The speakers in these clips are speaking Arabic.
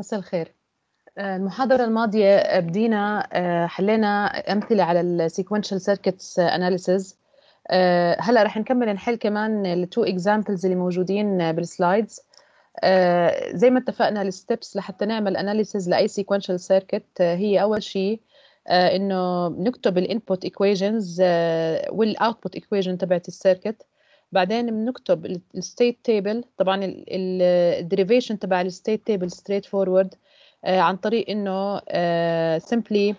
مساء الخير آه، المحاضرة الماضية بدينا آه، حلينا أمثلة على الـ Sequential Circuits Analysis آه، هلا رح نكمل نحل كمان الـ Two Examples اللي موجودين بالسلايدز زي ما اتفقنا الـ Steps لحتى نعمل Analysis لأي Sequential Circuit هي أول شيء إنه نكتب الـ Input equations والـ Output equation تبعت السيركت بعدين بنكتب الستيت تيبل طبعا الديريفيشن تبع الستيت تيبل ستريت فورورد عن طريق انه سمبلي آه،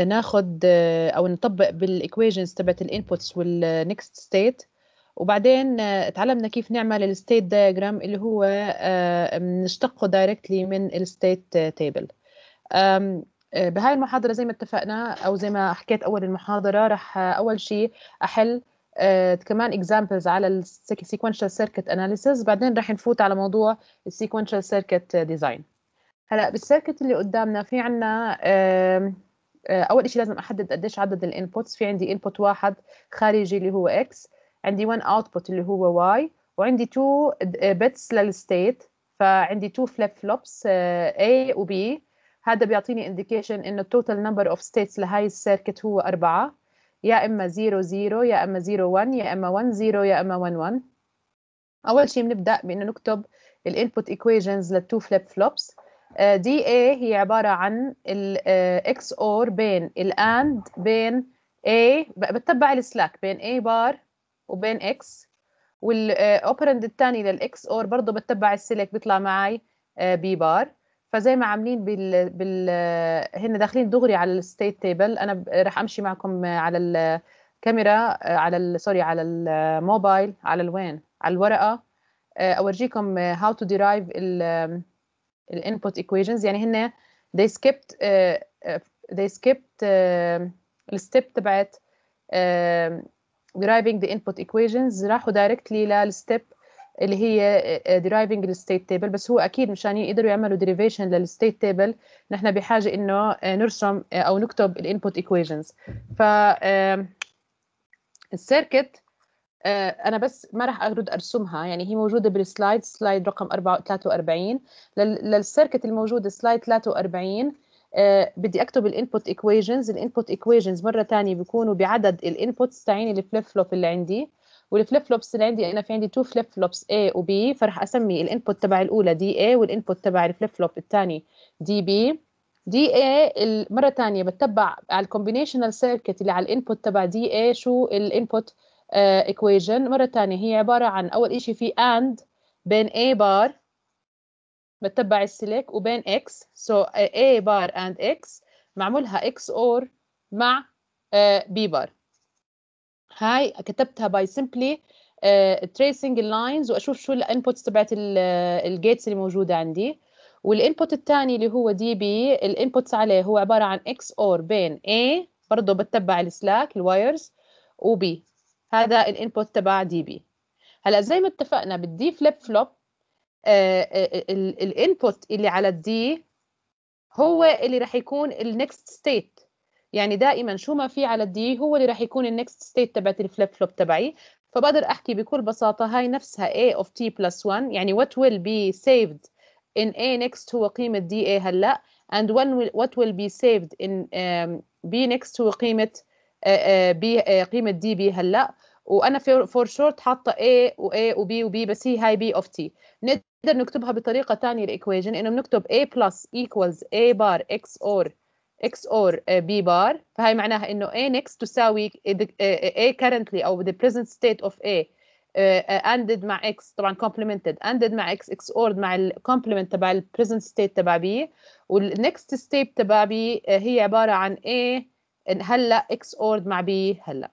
آه، ناخذ آه، او نطبق بالايكويشنز تبعت الانبوتس والنكست ستيت وبعدين تعلمنا كيف نعمل الستيت دايجرام اللي هو بنشتقه دايركتلي من الستيت تيبل بهاي المحاضرة زي ما اتفقنا أو زي ما حكيت أول المحاضرة رح أول شيء أحل آه، كمان examples على الـ sequential circuit analysis بعدين راح نفوت على موضوع الـ sequential circuit design هلا بالسيركت اللي قدامنا في عنا آه، أول إشي لازم أحدد قديش عدد الـ inputs في عندي input واحد خارجي اللي هو X عندي one output اللي هو Y وعندي two bits للـ state فعندي two flip-flops آه، A و B هذا بيعطيني indication إنه total number of states لهاي السيركت هو أربعة يا إما 00 يا إما 01 يا إما 10 يا إما 11 أول شيء بنبدأ بإنه نكتب الانبوت equations للتو فليب فلوبس دي اي هي عبارة عن الاكس اور آه، بين الاند بين A بتتبع السلاك بين A بار وبين X والاوبرند آه، الثاني للاكس اور برضه بتتبع السلك بيطلع معي آه، B بار فزي ما عاملين بال, بال... هن داخلين دغري على الستيت تيبل انا راح امشي معكم على الكاميرا على ال... سوري على الموبايل على الوين على الورقه اورجيكم هاو تو ديرايف الانبوت ايكويشنز يعني هن they skipped uh, they skipped uh, step تبعت uh, deriving the input equations راحوا directly للستيب اللي هي آه، آه، deriving الستيت تيبل بس هو اكيد مشان يقدروا يعملوا derivation للستيت تيبل نحن بحاجه انه آه، نرسم او نكتب الانبوت equations ف السيركت انا بس ما راح ارد ارسمها يعني هي موجوده بالسلايد سلايد رقم 43 للسيركت الموجوده سلايد 43 بدي اكتب الانبوت equations الانبوت equations مره ثانيه بيكونوا بعدد الانبوتس تاعين الفليب فلوب اللي عندي والفليب فلوبس اللي عندي انا في عندي تو فليب فلوبس A و B فراح اسمي الانبوت تبع الاولى دي A والانبوت تبع الفليب فلوب الثاني دي B دي A مره ثانيه بتبع على الكومبينيشنال سيركت اللي على الانبوت تبع دي A شو الانبوت ايكويجن آه، مره ثانيه هي عباره عن اول شيء في اند بين A بار بتبع السلك وبين X so آه، A بار and X معمولها X or مع آه، B بار هاي كتبتها باي سيمبلي تريسنج اللاينز واشوف شو الانبوتس تبعت الجيتس آه، اللي موجوده عندي والانبوت الثاني اللي هو دي بي الانبوتس عليه هو عباره عن اكس اور بين A برضه بتبع السلاك الوايرز وبي هذا الانبوت تبع دي بي هلا زي ما اتفقنا بالدي فليب فلوب الانبوت اللي على الدي هو اللي راح يكون النكست ستيت يعني دائما شو ما في على الدي هو اللي راح يكون النكست ستيت تبعت الفليب فلوب تبعي فبقدر احكي بكل بساطه هاي نفسها a of t plus 1 يعني what will be saved in a next هو قيمه a هلا and when will, what will be saved in uh, b next هو قيمه uh, uh, b uh, قيمه b هلا وانا فور شورت حاطه a b و b بس هي هاي b of t نقدر نكتبها بطريقه ثانيه الايكويشن انه بنكتب a plus equals a bar x or اكس اور بي بار فهي معناها انه a next تساوي اي كرنتلي او ذا بريزنت ستيت اوف اي اندد مع اكس طبعا كومبلمنتد اندد مع اكس اكس اور مع الكومبلمنت تبع البريزنت ستيت تبع بي والنكست ستيب تبع بي uh, هي عباره عن اي هلا اكس اور مع بي هلا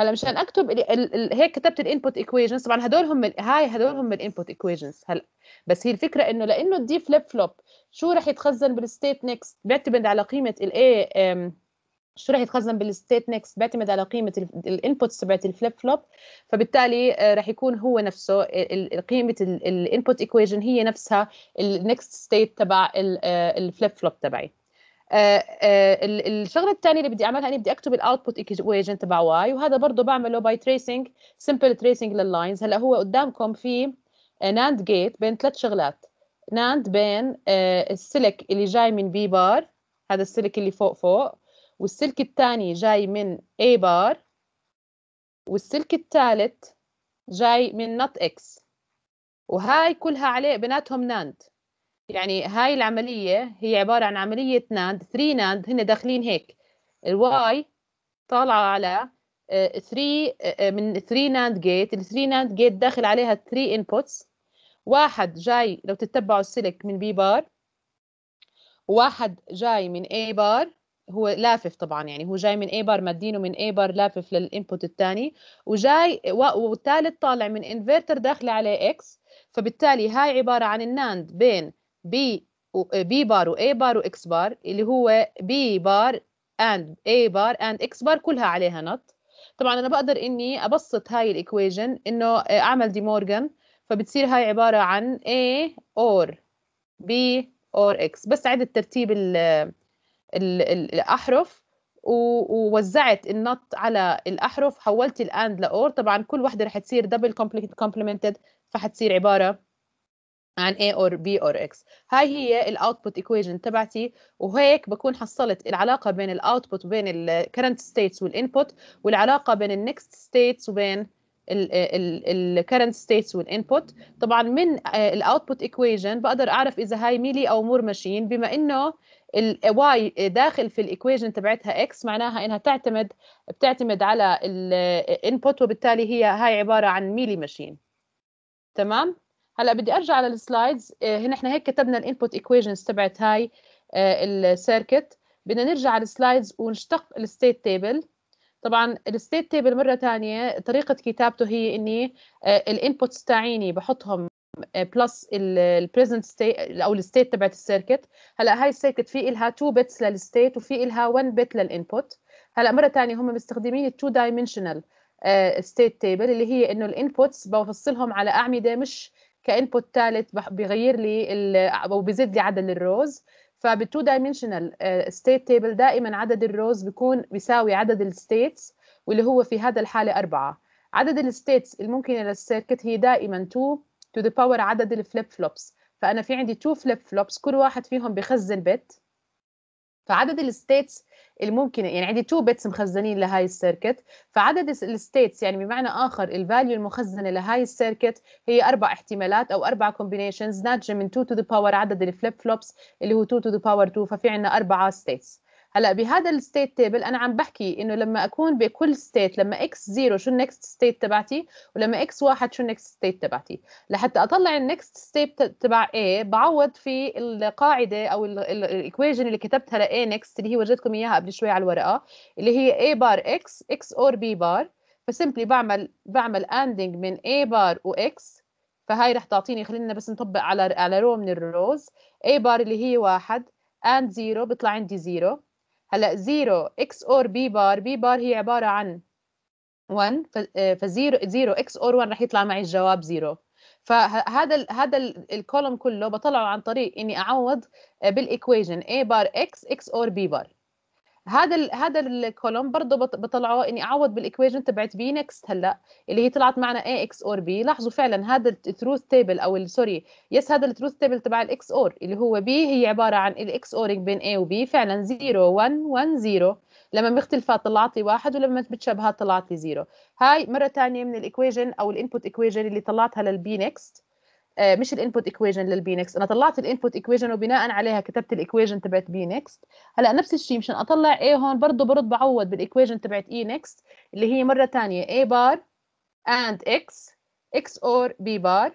هلا مشان اكتب الـ الـ الـ هيك كتبت الانبوت ايكويشنز طبعا هدول هم هاي هدول هم الانبوت ايكويشنز هلا بس هي الفكره انه لانه الدي فليب فلوب شو رح يتخزن بالستيت نيكست بيعتمد على قيمه الاي شو رح يتخزن بالستيت نيكست بيعتمد على قيمه الانبوتس تبعت الفليب فلوب فبالتالي آه، رح يكون هو نفسه قيمه الانبوت ايكويشن هي نفسها النكست ستيت تبع الفليب آه، فلوب تبعي آه، آه، الشغله الثانيه اللي بدي اعملها اني بدي اكتب الاوتبوت ايكويجن تبع واي وهذا برضه بعمله باي تريسنج سمبل تريسنج لللاينز هلا هو قدامكم في ناند آه، جيت بين ثلاث شغلات ناند بين السلك اللي جاي من بي بار هذا السلك اللي فوق فوق والسلك الثاني جاي من A بار والسلك الثالث جاي من نوت اكس وهاي كلها عليه بيناتهم ناند يعني هاي العملية هي عبارة عن عملية ناند 3 ناند هن داخلين هيك الواي طالعة على 3 آه، آه، آه، من 3 ناند جيت ال 3 ناند جيت داخل عليها 3 انبوتس واحد جاي لو تتبعوا السلك من بي بار واحد جاي من اي بار هو لافف طبعا يعني هو جاي من اي بار مدينه من اي بار لافف للانبوت الثاني وجاي والثالث طالع من انفرتر داخله عليه اكس فبالتالي هاي عباره عن الناند بين بي بي بار واي بار واكس بار اللي هو بي بار اند اي بار اند اكس بار كلها عليها نط طبعا انا بقدر اني ابسط هاي الايكويشن انه آه، اعمل دي مورجان فبتصير هاي عباره عن A اور B اور X بس عدت ترتيب الـ الـ الاحرف ووزعت النط على الاحرف حولت الاند لاور طبعا كل وحده رح تصير دبل complemented فحتصير عباره عن A or B or X هاي هي الاوتبوت equation تبعتي وهيك بكون حصلت العلاقة بين الاوتبوت وبين الـ current states Input والعلاقة بين الـ next states وبين الـ ال ال current states Input. طبعا من الاوتبوت equation بقدر اعرف اذا هاي ميلي او مور ماشين بما انه الـ y داخل في Equation تبعتها x معناها انها تعتمد بتعتمد على الانبوت وبالتالي هي هاي عبارة عن ميلي ماشين تمام هلا بدي ارجع على السلايدز آه، هنا احنا هيك كتبنا الانبوت ايكويشنز تبعت هاي آه، السيركت بدنا نرجع على السلايدز ونشتق الستيت تيبل طبعا الستيت تيبل مره ثانيه طريقه كتابته هي اني آه، الانبوتس تاعيني بحطهم بلس البريزنت ستيت او الستيت تبعت السيركت هلا هاي السيركت في الها 2 بتس للستيت وفي الها 1 بت للانبوت هلا مره ثانيه هم مستخدمين التو دايمنشنال ستيت تيبل اللي هي انه الانبوتس بفصلهم على اعمده مش كانبوت ثالث بغير لي او بزيد لي عدد الروز فبالتو دايمنشنال ستيت تيبل دائما عدد الروز بيكون بيساوي عدد الستيتس واللي هو في هذا الحاله أربعة عدد الستيتس الممكنه للسيركت هي دائما 2 تو ذا باور عدد الفليب فلوبس فانا في عندي 2 فليب فلوبس كل واحد فيهم بخزن بت فعدد الستيتس اللي ممكن يعني عندي تو بيتس مخزنين لهاي السيركت فعدد الستيتس يعني بمعنى اخر الفاليو المخزنه لهاي السيركت هي اربع احتمالات او اربع كومبينيشنز ناتجه من 2 تو ذا باور عدد الفليب فلوبس اللي هو 2 تو ذا باور 2 ففي عندنا اربعه ستيتس هلا بهذا الستيت تيبل انا عم بحكي انه لما اكون بكل ستيت لما اكس 0 شو النكست ستيت تبعتي ولما اكس 1 شو النكست ستيت تبعتي لحتى اطلع النكست ستيت تبع A بعوض في القاعده او الايكويجن اللي كتبتها ل A next اللي هي وجدتكم اياها قبل شوي على الورقه اللي هي A بار X X اور B بار فسمبلي بعمل بعمل اندنج من A بار X فهي رح تعطيني خلينا بس نطبق على على رو من الروز A بار اللي هي واحد and 0 بيطلع عندي 0 هلا 0 اكس اور بي بار بي بار هي عباره عن 1 ف 0 0 اكس اور 1 رح يطلع معي الجواب 0 فهذا الـ هذا الكولوم كله بطلعه عن طريق اني اعوض آه، بالايكويجن a بار x x اور b بار هذا الـ هذا الكولوم برضه بطلعه اني اعوض بالايكويجن تبعت بي نكست هلا اللي هي طلعت معنا اي اكس اور بي لاحظوا فعلا هذا التروث تيبل او سوري يس هذا التروث تيبل تبع الاكس اور اللي هو بي هي عباره عن الاكس اورينج بين اي وبي فعلا 0 1 1 0 لما مختلفات طلعت لي واحد ولما متشابهات طلعت لي زيرو هاي مره ثانيه من الايكويجن او الانبوت ايكويجن اللي طلعتها للبي نكست آه، مش الانبوت للبي للبينكس انا طلعت الانبوت ايكويجن وبناء عليها كتبت الايكويشن تبعت بي نكست هلا نفس الشيء مشان اطلع اي هون برضه برد بعوض بالايكويشن تبعت اي نكست اللي هي مره ثانيه اي بار اند اكس اكس اور بي بار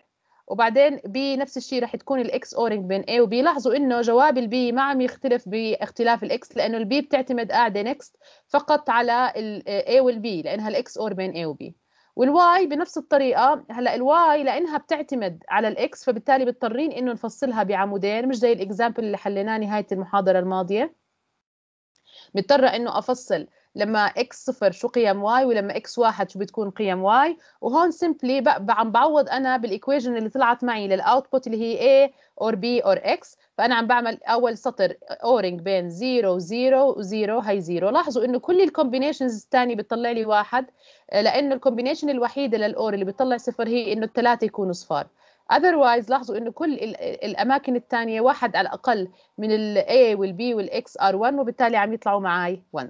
وبعدين بي نفس الشيء رح تكون الاكس اورنج بين اي وبي لاحظوا انه جواب البي ما عم يختلف باختلاف الاكس لانه البي بتعتمد قاعده نكست فقط على الاي والبي لانها الاكس اور بين اي وبي والواي بنفس الطريقه هلا الواي لانها بتعتمد على الاكس فبالتالي مضطرين انه نفصلها بعمودين مش زي الاكزامبل اللي حليناه نهايه المحاضره الماضيه مضطره انه افصل لما اكس صفر شو قيم واي ولما اكس واحد شو بتكون قيم واي وهون سيمبلي عم بعوض انا بالايكويجن اللي طلعت معي للاوتبوت اللي هي a اور b اور x فانا عم بعمل اول سطر اورنج بين 0 0 0 هي 0 لاحظوا انه كل الكومبينيشنز الثانيه بتطلع لي واحد آه، لانه الكومبينيشن الوحيده للاور اللي بتطلع صفر هي انه الثلاثه يكونوا صفار otherwise لاحظوا انه كل الاماكن الثانيه واحد على الاقل من ال A وال B وال X 1 وبالتالي عم يطلعوا معي 1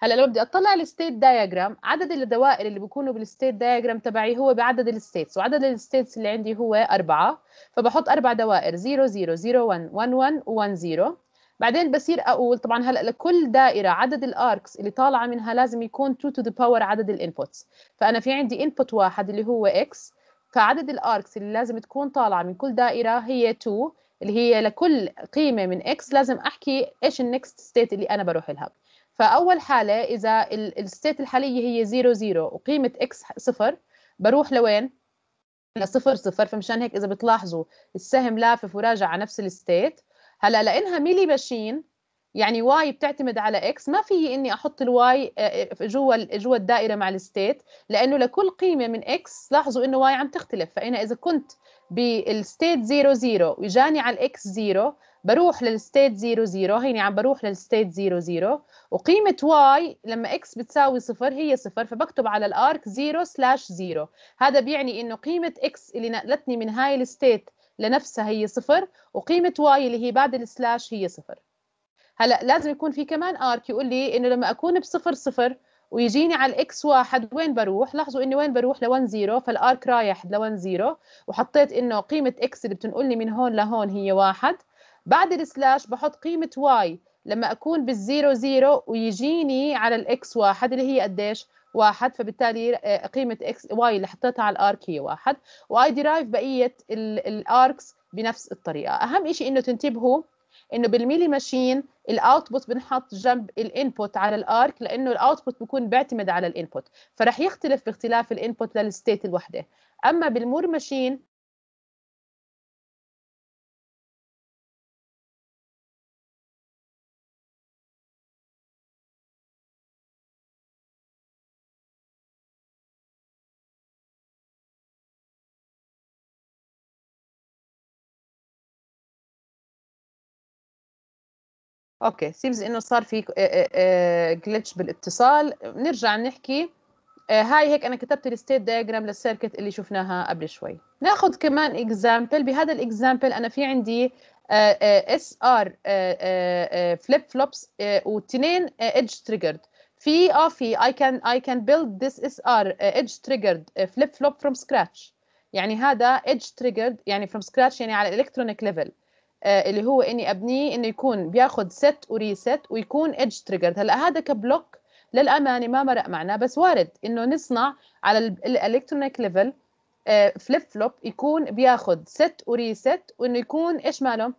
هلا لو بدي اطلع الستيت دايجرام عدد الدوائر اللي بيكونوا بالستيت دايجرام تبعي هو بعدد الستيتس وعدد الستيتس اللي عندي هو أربعة فبحط أربع دوائر 0 0 0 1 1 1 1 0 بعدين بصير اقول طبعا هلا لكل دائره عدد الاركس اللي طالعه منها لازم يكون 2 تو ذا باور عدد الانبوتس فانا في عندي انبوت واحد اللي هو اكس فعدد الاركس اللي لازم تكون طالعه من كل دائره هي 2 اللي هي لكل قيمه من اكس لازم احكي ايش النكست ستيت اللي انا بروح لها فاول حاله اذا الستيت الحاليه هي 0 0 وقيمه اكس صفر بروح لوين لصفر صفر فمشان هيك اذا بتلاحظوا السهم لافف وراجع على نفس الستيت هلا لانها ميلي ماشين يعني واي بتعتمد على اكس ما في اني احط الواي آه، آه، جوا جوا الدائره مع الستيت لانه لكل قيمه من اكس لاحظوا انه واي عم تختلف فانا اذا كنت بالستيت 0 0 وجاني على الاكس 0 بروح للستيت 0 0 هيني عم بروح للستيت 0 0 وقيمة واي لما اكس بتساوي صفر هي صفر فبكتب على الارك 0 سلاش 0 هذا بيعني انه قيمة اكس اللي نقلتني من هاي الستيت لنفسها هي صفر وقيمة واي اللي هي بعد السلاش هي صفر هلا لازم يكون في كمان ارك يقول لي انه لما اكون بصفر صفر ويجيني على الاكس واحد وين بروح لاحظوا اني وين بروح ل 1 0 فالارك رايح ل 1 0 وحطيت انه قيمه اكس اللي بتنقلني من هون لهون هي واحد بعد السلاش بحط قيمه واي لما اكون بالزيرو زيرو ويجيني على الاكس واحد اللي هي قديش واحد فبالتالي آه، قيمة اكس واي اللي حطيتها على الارك هي واحد واي ديرايف بقية الاركس بنفس الطريقة اهم شيء انه تنتبهوا انه بالميلي ماشين الاوتبوت بنحط جنب الانبوت على الارك لانه الاوتبوت بيكون بيعتمد على الانبوت فرح يختلف باختلاف الانبوت للستيت الوحده اما بالمور ماشين اوكي سيمز انه صار في جلتش آه، آه، آه، بالاتصال نرجع نحكي هاي هيك انا كتبت الستيت دايجرام للسيركت اللي شفناها قبل شوي ناخذ كمان اكزامبل بهذا الاكزامبل انا في عندي اس ار فليب فلوبس واثنين ايدج تريجرد في اه في اي كان اي كان بيلد ذس اس ار ايدج تريجرد فليب فلوب فروم سكراتش يعني هذا ايدج تريجرد يعني فروم سكراتش يعني على الكترونيك ليفل آه، اللي هو اني ابنيه انه يكون بياخذ ست وريست ويكون ايدج تريجرد هلا هذا كبلوك للامانه ما مرق معنا بس وارد انه نصنع على الالكترونيك ليفل فليب فلوب يكون بياخذ ست وريست وانه يكون ايش ماله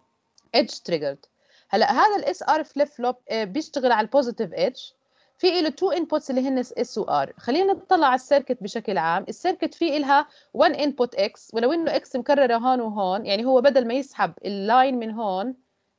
ايدج تريجرد هلا هذا الاس ار فليب فلوب بيشتغل على البوزيتيف ايدج في له تو انبوتس اللي هن اس وار خلينا نطلع على السيركت بشكل عام السيركت في لها 1 انبوت اكس ولو انه اكس مكرره هون وهون يعني هو بدل ما يسحب اللاين من هون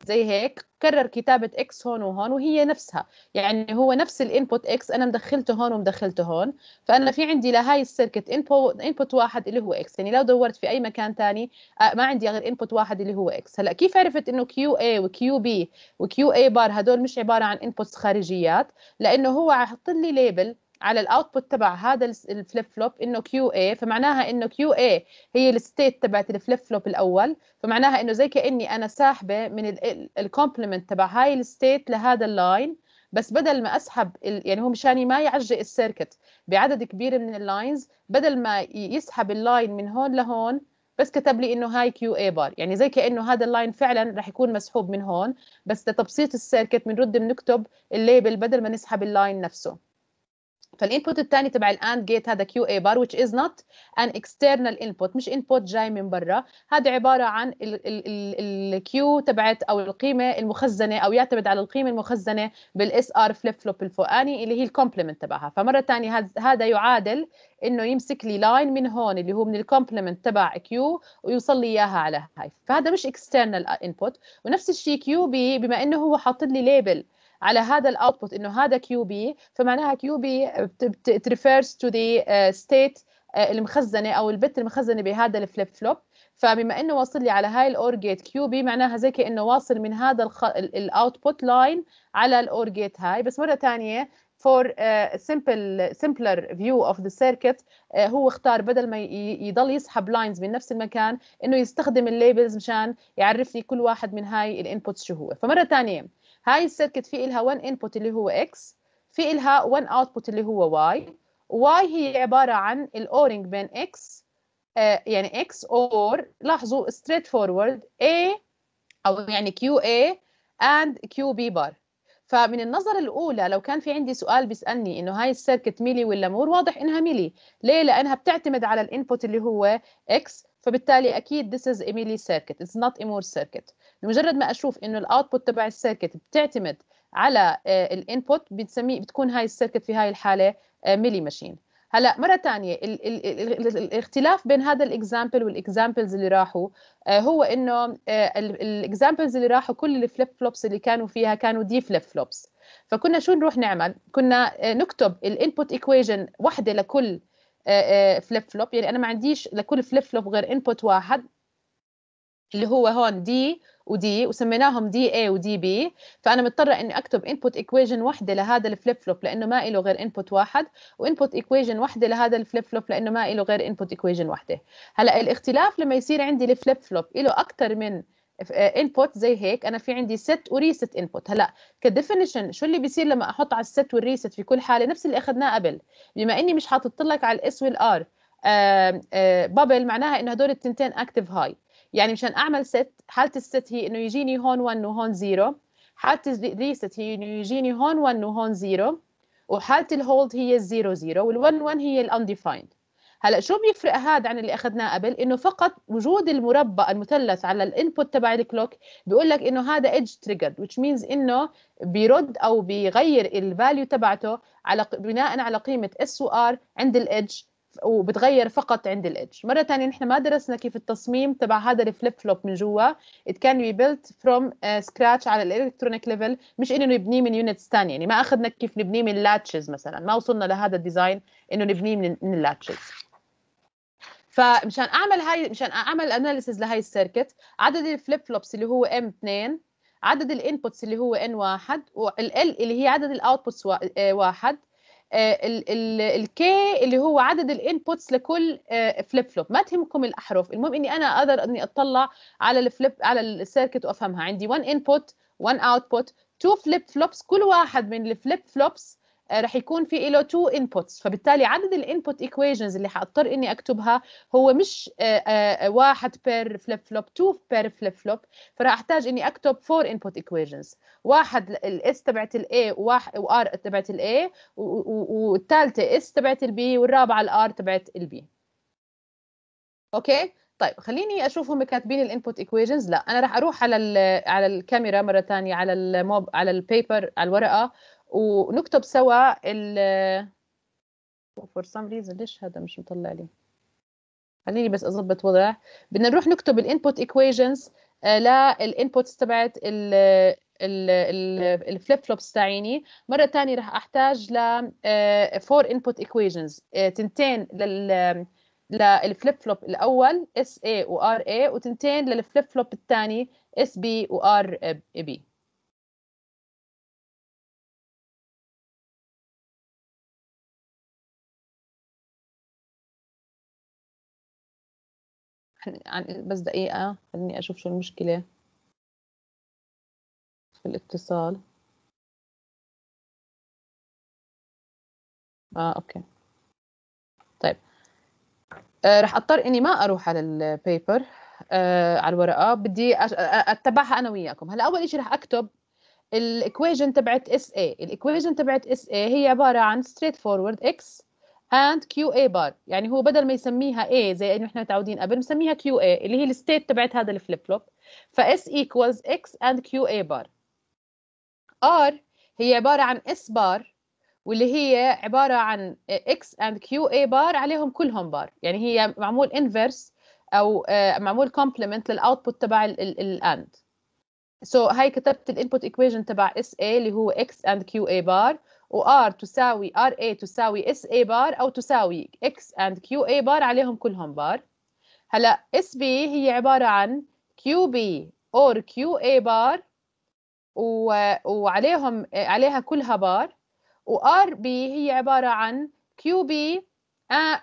زي هيك كرر كتابة اكس هون وهون وهي نفسها يعني هو نفس الانبوت اكس انا مدخلته هون ومدخلته هون فانا في عندي لهاي السيركت انبوت انبوت واحد اللي هو اكس يعني لو دورت في اي مكان ثاني آه، ما عندي غير انبوت واحد اللي هو اكس هلا كيف عرفت انه كيو اي وكيو بي وكيو اي بار هدول مش عبارة عن انبوتس خارجيات لانه هو حط لي ليبل على الاوتبوت تبع هذا الفليب فلوب انه كيو اي فمعناها انه كيو اي هي الستيت تبعت الفليب فلوب الاول فمعناها انه زي كاني انا ساحبه من الكومبلمنت تبع هاي الستيت لهذا اللاين بس بدل ما اسحب يعني هو مشان ما يعجق السيركت بعدد كبير من اللاينز بدل ما يسحب اللاين من هون لهون بس كتب لي انه هاي كيو اي بار يعني زي كانه هذا اللاين فعلا راح يكون مسحوب من هون بس لتبسيط السيركت بنرد بنكتب الليبل بدل ما نسحب اللاين نفسه فالانبوت الثاني تبع الاند جيت هذا كيو اي بار which is not an external input مش input جاي من برا هذا عباره عن الكيو تبعت او القيمه المخزنه او يعتمد على القيمه المخزنه بالاس ار فليب فلوب الفوقاني اللي هي الكومبلمنت تبعها فمره ثانيه هذا يعادل انه يمسك لي لاين من هون اللي هو من الكومبلمنت تبع كيو ويوصل لي اياها على هاي فهذا مش اكسترنال انبوت ونفس الشيء كيو بما انه هو حاطط لي ليبل على هذا الاوتبوت انه هذا كيو بي فمعناها كيو بي تريفيرز تو ذا ستيت المخزنه او البت المخزنه بهذا الفليب فلوب فبما انه واصل لي على هاي الاور جيت كيو بي معناها زي كانه واصل من هذا الاوتبوت لاين على الاور جيت هاي بس مره ثانيه for a uh, simple simpler view of the circuit uh، هو اختار بدل ما يضل يسحب لاينز من نفس المكان انه يستخدم الليبلز مشان يعرف لي كل واحد من هاي الانبوتس شو هو فمره ثانيه هاي السيركت في إلها 1 input اللي هو X في إلها 1 output اللي هو Y Y هي عبارة عن الأورينج بين X آه، يعني X or لاحظوا straight forward A أو يعني QA and QB bar فمن النظر الأولى لو كان في عندي سؤال بيسألني إنه هاي السيركت ميلي ولا مور واضح إنها ميلي ليه؟ لأنها بتعتمد على الانبوت اللي هو X فبالتالي أكيد this is a milli circuit it's not a more circuit بمجرد ما اشوف انه الاوتبوت تبع السيركت بتعتمد على آه، الانبوت بنسميه بتكون هاي السيركت في هاي الحاله ميلي آه، ماشين هلا مره ثانيه الاختلاف بين هذا الاكزامبل والاكزامبلز اللي راحوا آه، هو انه الاكزامبلز اللي راحوا كل الفليب فلوبس اللي كانوا فيها كانوا دي فليب فلوبس فكنا شو نروح نعمل كنا نكتب الانبوت ايكويشن واحده لكل فليب فلوب يعني انا ما عنديش لكل فليب فلوب غير انبوت واحد اللي هو هون دي ودي وسميناهم دي اي ودي بي فانا مضطره اني اكتب انبوت ايكويجن واحده لهذا الفليب فلوب لانه ما له غير انبوت واحد وانبوت ايكويجن واحده لهذا الفليب فلوب لانه ما له غير انبوت ايكويجن واحده هلا الاختلاف لما يصير عندي الفليب فلوب له اكثر من انبوت آه، زي هيك انا في عندي ست وريست انبوت هلا كديفينيشن شو اللي بيصير لما احط على الست والريست في كل حاله نفس اللي اخذناه قبل بما اني مش حاطط لك على الاس والار بابل معناها انه هدول التنتين اكتف هاي يعني مشان اعمل ست حاله الست هي انه يجيني هون 1 وهون 0 حاله الريست هي انه يجيني هون 1 وهون 0 وحاله الهولد هي 0 0 وال1 1 هي الانديفايند هلا شو بيفرق هذا عن اللي اخذناه قبل انه فقط وجود المربع المثلث على الانبوت تبع الكلوك بيقول لك انه هذا ايدج تريجرد which means انه بيرد او بيغير الفاليو تبعته على بناء على قيمه اس و ار عند الايدج وبتغير فقط عند الإدج مرة ثانية نحن ما درسنا كيف التصميم تبع هذا الفليب فلوب من جوا it can be built from uh, scratch على الالكترونيك ليفل مش انه نبنيه من يونتس ثانية يعني ما اخذنا كيف نبنيه من لاتشز مثلا ما وصلنا لهذا الديزاين انه نبنيه من اللاتشز فمشان اعمل هاي مشان اعمل اناليسز لهي السيركت عدد الفليب فلوبس اللي هو ام 2 عدد الانبوتس اللي هو ان 1 وال اللي هي عدد الاوتبوتس آه، واحد آه، الكي اللي هو عدد الانبوتس لكل فليب آه، فلوب ما تهمكم الاحرف المهم اني انا اقدر اني اطلع على الفليب على السيركت وافهمها عندي 1 انبوت 1 اوتبوت 2 فليب فلوبس كل واحد من الفليب فلوبس رح يكون في له تو انبوتس فبالتالي عدد الانبوت ايكويشنز اللي حاضطر اني اكتبها هو مش آه، آه، واحد بير فليب فلوب تو بير فليب فلوب فراح احتاج اني اكتب فور انبوت ايكويشنز واحد الاس تبعت الاي وواحد وار تبعت الاي والثالثه اس تبعت البي والرابعه الار تبعت البي اوكي طيب خليني اشوف هم كاتبين الانبوت ايكويشنز لا انا راح اروح على على الكاميرا مره ثانيه على الموب على البيبر على الورقه ونكتب سوا ال فور سام ريزن ليش هذا مش مطلع لي خليني بس اظبط وضع بدنا نروح نكتب الانبوت ايكويشنز للانبوتس تبعت ال ال الفليب فلوبس تاعيني مره ثانيه راح احتاج ل فور انبوت ايكويشنز تنتين لل للفليب فلوب الاول اس اي وار اي وتنتين للفليب فلوب الثاني اس بي وار بي يعني بس دقيقة خليني أشوف شو المشكلة في الاتصال آه أوكي طيب آه رح اضطر اني ما اروح على البيبر آه على الورقه بدي اتبعها انا وياكم هلا اول شيء رح اكتب الايكويجن تبعت اس اي الايكويجن تبعت اس اي هي عباره عن ستريت فورورد اكس and QA bar يعني هو بدل ما يسميها A زي انه احنا متعودين قبل مسميها QA اللي هي الستيت تبعت هذا الفليب فلوب ف S equals X and QA bar R هي عبارة عن S bar واللي هي عبارة عن X and QA bar عليهم كلهم bar يعني هي معمول inverse أو آه، معمول complement للأوتبوت تبع ال AND so, هاي كتبت الانبوت ايكويجن تبع SA اللي هو X and QA bar R تساوي RA إيه تساوي SA إيه بار او تساوي X and QA إيه بار عليهم كلهم بار هلا SB هي عباره عن QB or QA بار و... وعليهم عليها كلها بار وار بي هي عباره عن QB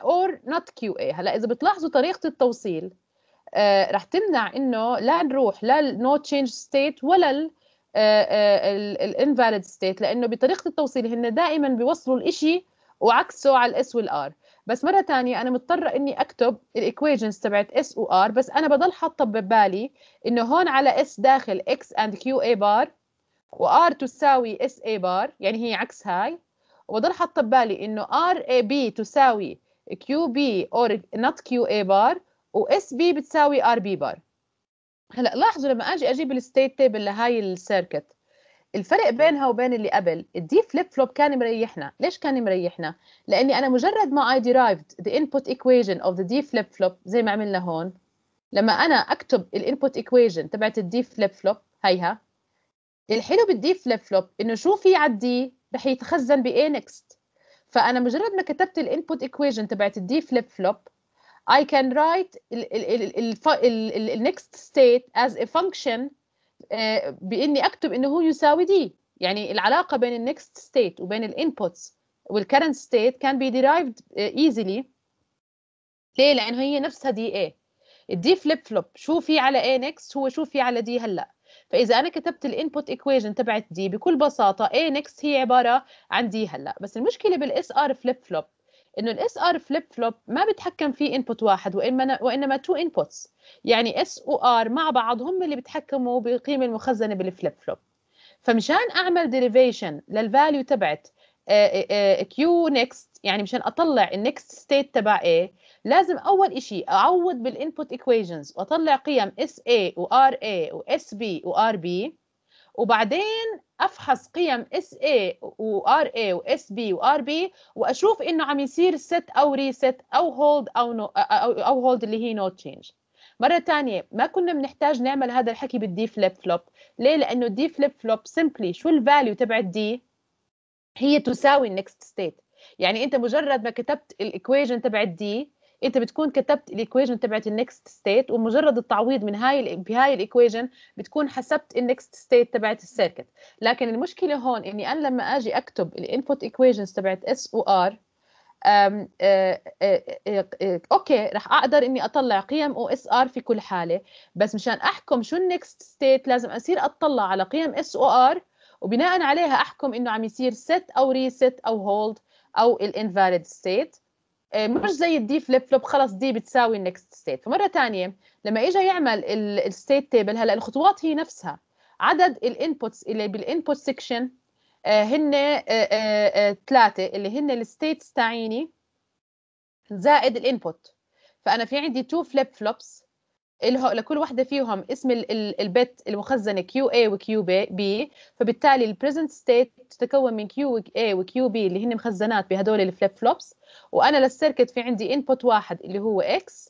or not QA هلا اذا بتلاحظوا طريقه التوصيل آه رح تمنع انه لا نروح لا no change state ولا آه، آه، الانفاليد ستيت لانه بطريقه التوصيل هن دائما بيوصلوا الإشي وعكسه على الاس والار بس مره تانية انا مضطره اني اكتب الايكويشنز تبعت اس وار بس انا بضل حاطه ببالي انه هون على اس داخل اكس اند كيو اي بار وار تساوي اس اي بار يعني هي عكس هاي وبضل حاطه ببالي انه ار اي بي تساوي كيو بي اور نوت كيو اي بار واس بي بتساوي ار بي بار هلا لاحظوا لما اجي اجيب الستيت تيبل لهي السيركت الفرق بينها وبين اللي قبل الدي فليب فلوب كان مريحنا ليش كان مريحنا لاني انا مجرد ما اي ديرايفد ذا انبوت ايكويشن اوف ذا دي فليب فلوب زي ما عملنا هون لما انا اكتب الانبوت ايكويشن تبعت الدي فليب فلوب هيها الحلو بالدي فليب فلوب انه شو في على الدي رح يتخزن باي نكست فانا مجرد ما كتبت الانبوت ايكويشن تبعت الدي فليب فلوب I can write the next state as a function uh, باني اكتب إنه هو يساوي دي يعني العلاقه بين next state وبين وال current state can be derived uh, easily ليه لان هي نفسها دي ايه الدي فليب فلوب شو في على ايه next هو شو في على دي هلا فاذا انا كتبت الانبوت equation تبعت دي بكل بساطه ايه next هي عباره عن دي هلا بس المشكله بالاس ار فليب فلوب انه الاس ار فليب فلوب ما بتحكم فيه انبوت واحد وانما وانما تو انبوتس يعني اس و ار مع بعض هم اللي بيتحكموا بالقيمه المخزنه بالفليب فلوب فمشان اعمل ديريفيشن للفاليو تبعت كيو آه، نيكست آه، آه، يعني مشان اطلع النكست ستيت تبع A لازم اول شيء اعوض بالانبوت ايكويشنز واطلع قيم اس اي و ار A و اس بي و ار بي وبعدين افحص قيم اس اي وار اي واس بي وار بي واشوف انه عم يصير ست او ريست او هولد او نو او, هولد اللي هي نو تشينج مرة تانية ما كنا بنحتاج نعمل هذا الحكي بالدي فليب فلوب ليه لأنه الدي فليب فلوب سيمبلي شو الفاليو تبع الدي هي تساوي النكست ستيت يعني أنت مجرد ما كتبت الإكويجن تبع الدي انت بتكون كتبت الايكويشن تبعت النكست ستيت ومجرد التعويض من هاي بهاي الايكويشن بتكون حسبت النكست ستيت تبعت السيركت لكن المشكله هون اني انا لما اجي اكتب الانبوت ايكويشنز تبعت اس و ار أم آه، آه، آه، اوكي رح اقدر اني اطلع قيم او اس ار في كل حاله بس مشان احكم شو النكست ستيت لازم اصير اطلع على قيم اس او ار وبناء عليها احكم انه عم يصير ست او ريست او هولد او الانفاليد ستيت آه، مش زي الدي فليب فلوب خلص دي بتساوي النكست ستيت فمره ثانيه لما اجى يعمل الستيت تيبل هلا الخطوات هي نفسها عدد الانبوتس اللي بالانبوت آه، سيكشن هن ثلاثه آه، اللي هن الستيتس تاعيني زائد الانبوت فانا في عندي تو فليب فلوبس لكل واحده فيهم اسم البت المخزنه كيو اي وكيو بي فبالتالي البريزنت ستيت تتكون من كيو اي وكيو بي اللي هن مخزنات بهدول الفليب فلوبس وانا للسيركت في عندي انبوت واحد اللي هو اكس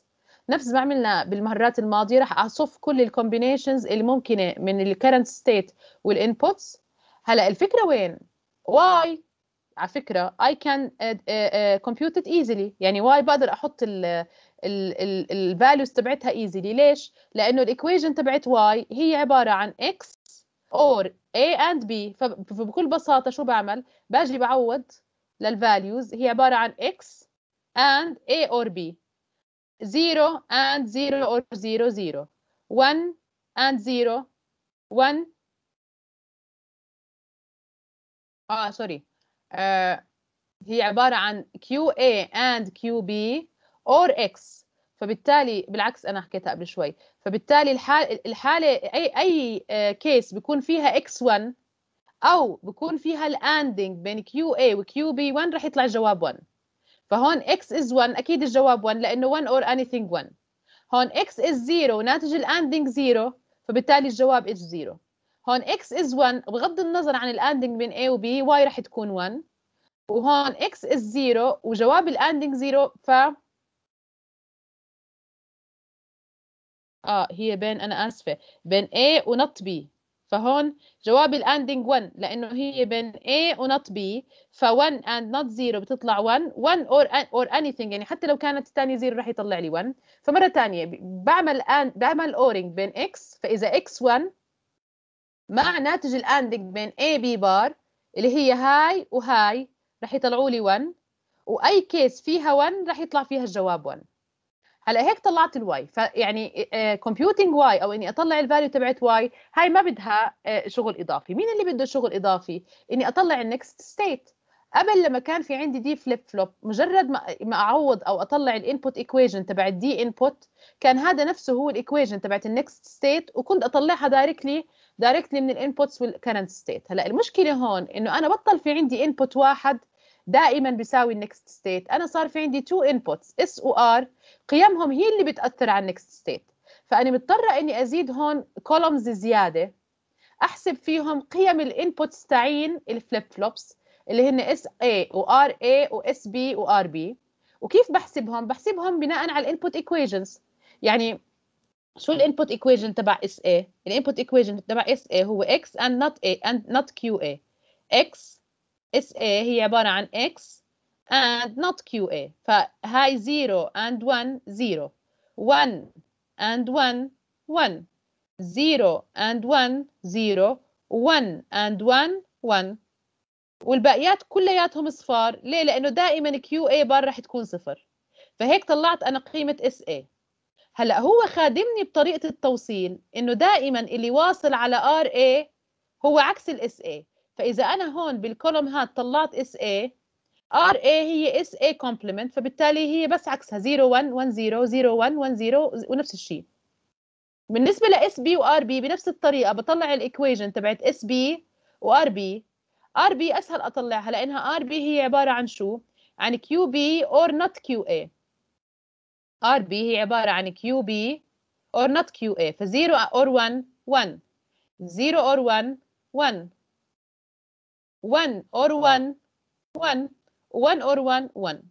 نفس ما عملنا بالمهارات الماضيه راح اصف كل الكومبينيشنز اللي ممكنه من الكرنت ستيت والانبوتس هلا الفكره وين واي على فكره I can uh, uh, uh, compute it easily يعني واي بقدر احط ال values تبعتها easily ليش لانه equation تبعت y هي عباره عن x or a and b فبكل بساطه شو بعمل باجي بعوض values هي عباره عن x and a or b 0 and 0 or 0 0 1 and 0 1 اه سوري آه، هي عبارة عن QA and QB or X فبالتالي بالعكس أنا حكيتها قبل شوي فبالتالي الحال الحالة أي أي كيس آه، بيكون فيها X1 أو بيكون فيها الاندنج بين QA و QB1 رح يطلع جواب 1 فهون X is 1 أكيد الجواب 1 لأنه 1 or anything 1 هون X is 0 وناتج الاندنج 0 فبالتالي الجواب is 0 هون اكس از 1 بغض النظر عن الاندنج بين A و B y رح تكون 1 وهون اكس از 0 وجواب الاندنج 0 ف اه هي بين انا اسفه بين A ونط B فهون جواب الاندنج 1 لانه هي بين A ونوت B ف 1 and not 0 بتطلع 1 1 or or anything يعني حتى لو كانت الثانية 0 رح يطلع لي 1 فمرة ثانية بعمل بعمل اورنج بين X فإذا X 1 مع ناتج الاندنج بين اي بي بار اللي هي هاي وهاي رح يطلعوا لي 1 واي كيس فيها 1 رح يطلع فيها الجواب 1 هلا هيك طلعت الواي فيعني كومبيوتنج آه، واي او اني اطلع الفاليو تبعت واي هاي ما بدها آه، شغل اضافي مين اللي بده شغل اضافي اني اطلع النكست ستيت قبل لما كان في عندي دي فليب فلوب مجرد ما اعوض او اطلع الانبوت ايكويجن تبع الدي انبوت كان هذا نفسه هو الايكويجن تبعت النكست ستيت وكنت اطلعها دايركتلي دايركتلي من الانبوتس والكرنت ستيت هلا المشكله هون انه انا بطل في عندي انبوت واحد دائما بيساوي النكست ستيت انا صار في عندي تو انبوتس اس و ار قيمهم هي اللي بتاثر على النكست ستيت فانا مضطره اني ازيد هون كولومز زياده احسب فيهم قيم الانبوتس تاعين الفليب فلوبس اللي هن اس اي وار اي واس بي وار بي وكيف بحسبهم بحسبهم بناء على الانبوت ايكويشنز يعني شو الانبوت ايكويشن تبع اس اي الانبوت ايكويشن تبع اس اي هو اكس اند نوت اي اند نوت كيو اي اكس اس اي هي عباره عن اكس and not QA فهاي 0 and 1 0 1 and 1 1 0 and 1 0 1 and 1 1 والباقيات كلياتهم صفار ليه لانه دائما QA بار رح تكون صفر فهيك طلعت انا قيمه SA هلا هو خادمني بطريقه التوصيل انه دائما اللي واصل على ار اي هو عكس الاس اي فاذا انا هون بالكولوم هاد طلعت اس اي ار اي هي اس اي كومبلمنت فبالتالي هي بس عكسها 0 1 1 0 0 1 1 0 ونفس الشيء بالنسبه لاس بي وار بي بنفس الطريقه بطلع الايكويجن تبعت اس بي وار بي ار بي اسهل اطلعها لانها ار بي هي عباره عن شو عن كيو بي اور نوت كيو اي ار بي هي عباره عن كيو بي اور نوت كيو اي ف 0 اور 1 1 0 اور 1 1 1 اور 1 1 1 اور 1 1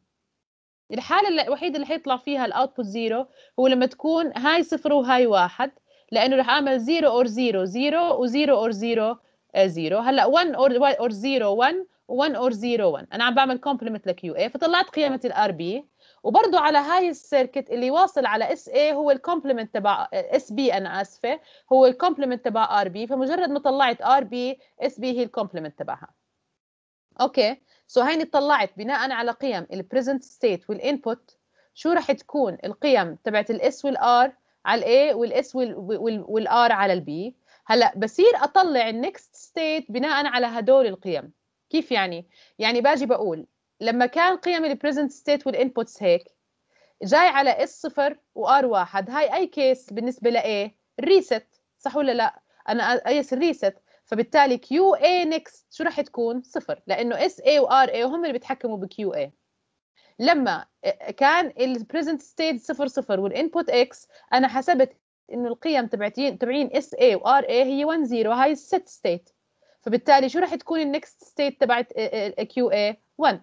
الحالة الوحيدة اللي حيطلع فيها الاوتبوت 0 هو لما تكون هاي صفر وهاي واحد لأنه راح أعمل 0 اور 0 0 و0 اور 0 0 هلا 1 اور 0 1 1 اور 0 1 أنا عم بعمل كومبلمنت لكيو اي فطلعت قيمة الار بي وبرضه على هاي السيركت اللي واصل على اس اي هو الكومبلمنت تبع اس بي انا اسفه هو الكومبلمنت تبع ار بي فمجرد ما طلعت ار بي اس بي هي الكومبلمنت تبعها اوكي سو هيني طلعت بناء على قيم البريزنت ستيت والانبوت شو راح تكون القيم تبعت الاس والار على الاي والاس والار على البي هلا بصير اطلع النكست ستيت بناء على هدول القيم كيف يعني يعني باجي بقول لما كان قيم البريزنت ستيت والانبوتس هيك جاي على اس صفر وار واحد هاي اي كيس بالنسبه لايه الريست صح ولا لا انا ايس الريست فبالتالي كيو اي نكست شو راح تكون صفر لانه اس اي وار اي هم اللي بيتحكموا بكيو اي لما كان البريزنت ستيت صفر صفر والانبوت اكس انا حسبت انه القيم تبعتين تبعين اس اي وار اي هي 1 0 هاي الست ستيت فبالتالي شو راح تكون النكست ستيت تبعت كيو اي 1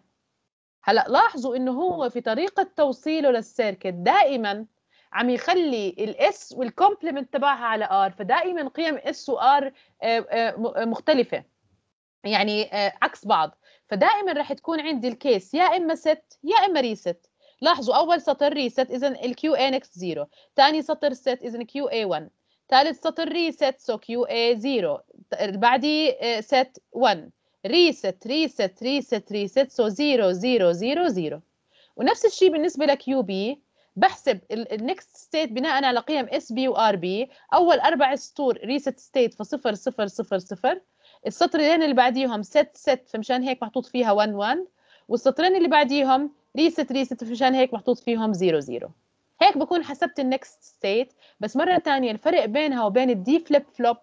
هلا لاحظوا انه هو في طريقه توصيله للسيركت دائما عم يخلي الاس والكومبلمنت تبعها على ار فدائما قيم اس وار آه، آه، آه، مختلفه يعني عكس بعض فدائما رح تكون عندي الكيس يا اما ست يا اما ريست لاحظوا اول سطر ريست اذا الكيو اي نكست زيرو ثاني سطر ست اذا كيو اي 1 ثالث سطر ريست سو كيو اي 0 بعدي ست 1 ريست ريست ريست ريست سو 0 0 0 0 ونفس الشيء بالنسبه لكيو بي بحسب النكست ستيت بناء على قيم اس بي وار بي اول اربع سطور ريست ستيت فصفر صفر صفر صفر السطرين اللي بعديهم ست ست فمشان هيك محطوط فيها 1 1 والسطرين اللي بعديهم ريست ريست فمشان هيك محطوط فيهم 0 0 هيك بكون حسبت النكست ستيت بس مره ثانيه الفرق بينها وبين الدي فليب فلوب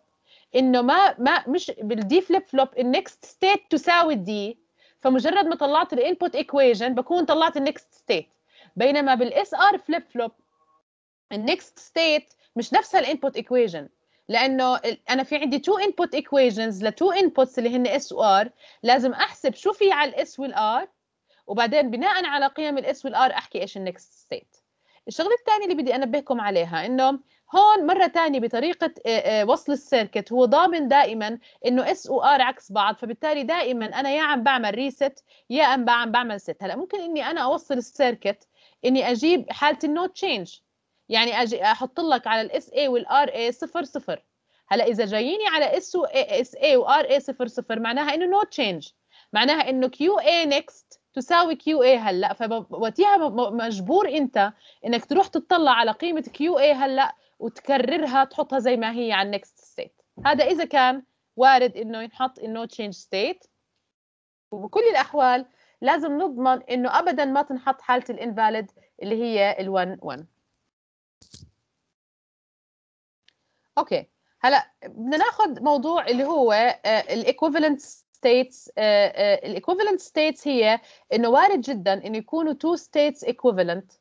انه ما ما مش بالدي فليب فلوب النكست ستيت تساوي الدي فمجرد ما طلعت الانبوت ايكويجن بكون طلعت النكست ستيت بينما بالاس ار فليب فلوب النكست ستيت مش نفسها الانبوت ايكويجن لانه انا في عندي تو انبوت ايكويجنز لتو انبوتس اللي هن اس وار لازم احسب شو في على الاس والار وبعدين بناء على قيم الاس والار احكي ايش النكست ستيت الشغله الثانيه اللي بدي انبهكم عليها انه هون مره ثانيه بطريقه آه، آه، وصل السيركت هو ضامن دائما انه اس وار ار عكس بعض فبالتالي دائما انا يا عم بعمل ريست يا عم بعمل ست هلا ممكن اني انا اوصل السيركت اني اجيب حاله النو تشينج يعني اجي احط لك على الاس اي والار اي صفر صفر هلا اذا جاييني على اس اس اي وار اي صفر صفر معناها انه نو تشينج معناها انه كيو اي نيكست تساوي كيو اي هلا فوقتها مجبور انت انك تروح تطلع على قيمه كيو اي هلا وتكررها تحطها زي ما هي على النكست ستيت هذا اذا كان وارد انه ينحط انه تشينج ستيت وبكل الاحوال لازم نضمن انه ابدا ما تنحط حاله الانفاليد اللي هي ال1 1 اوكي هلا بدنا ناخذ موضوع اللي هو الايكوفالنت ستيتس الايكوفالنت ستيتس هي انه وارد جدا انه يكونوا تو ستيتس ايكوفالنت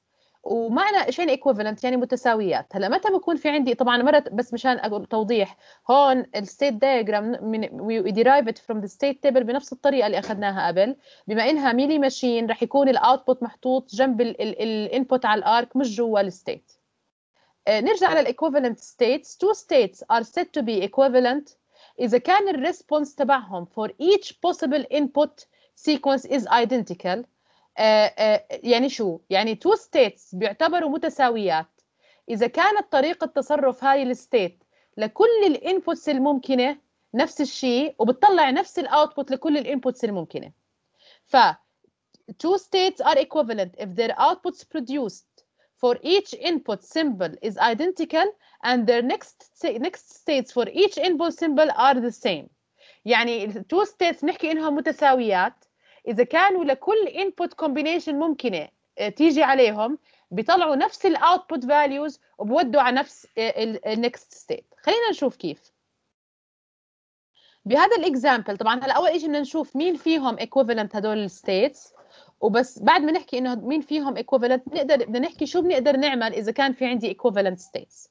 ومعنى شين ايكوفالنت يعني متساويات هلا متى بكون في عندي طبعا مرة بس مشان اقول توضيح هون الستيت دايجرام من وي ات فروم ذا ستيت تيبل بنفس الطريقه اللي اخذناها قبل بما انها ميلي ماشين رح يكون الاوتبوت محطوط جنب الانبوت على الارك مش جوا الستيت آه، نرجع على الايكوفالنت ستيتس two states are said to be equivalent إذا كان الريسبونس تبعهم for each possible input sequence is identical آه، آه، يعني شو يعني تو ستيتس بيعتبروا متساويات اذا كانت طريقه تصرف هاي الستيت لكل الانبوتس الممكنه نفس الشيء وبتطلع نفس الاوتبوت لكل الانبوتس الممكنه ف two states are equivalent if their outputs produced for each input symbol is identical and their next next states for each input symbol are the same يعني two states نحكي انهم متساويات اذا كانوا لكل انبوت كومبينيشن ممكنه آه، تيجي عليهم بيطلعوا نفس الاوتبوت فاليوز وبودوا على نفس آه، النكست ستيت خلينا نشوف كيف بهذا الاكزامبل طبعا هلا اول شيء بدنا نشوف مين فيهم ايكوفالنت هدول الستيتس وبس بعد ما نحكي انه مين فيهم ايكوفالنت نقدر بدنا نحكي شو بنقدر نعمل اذا كان في عندي ايكوفالنت ستيتس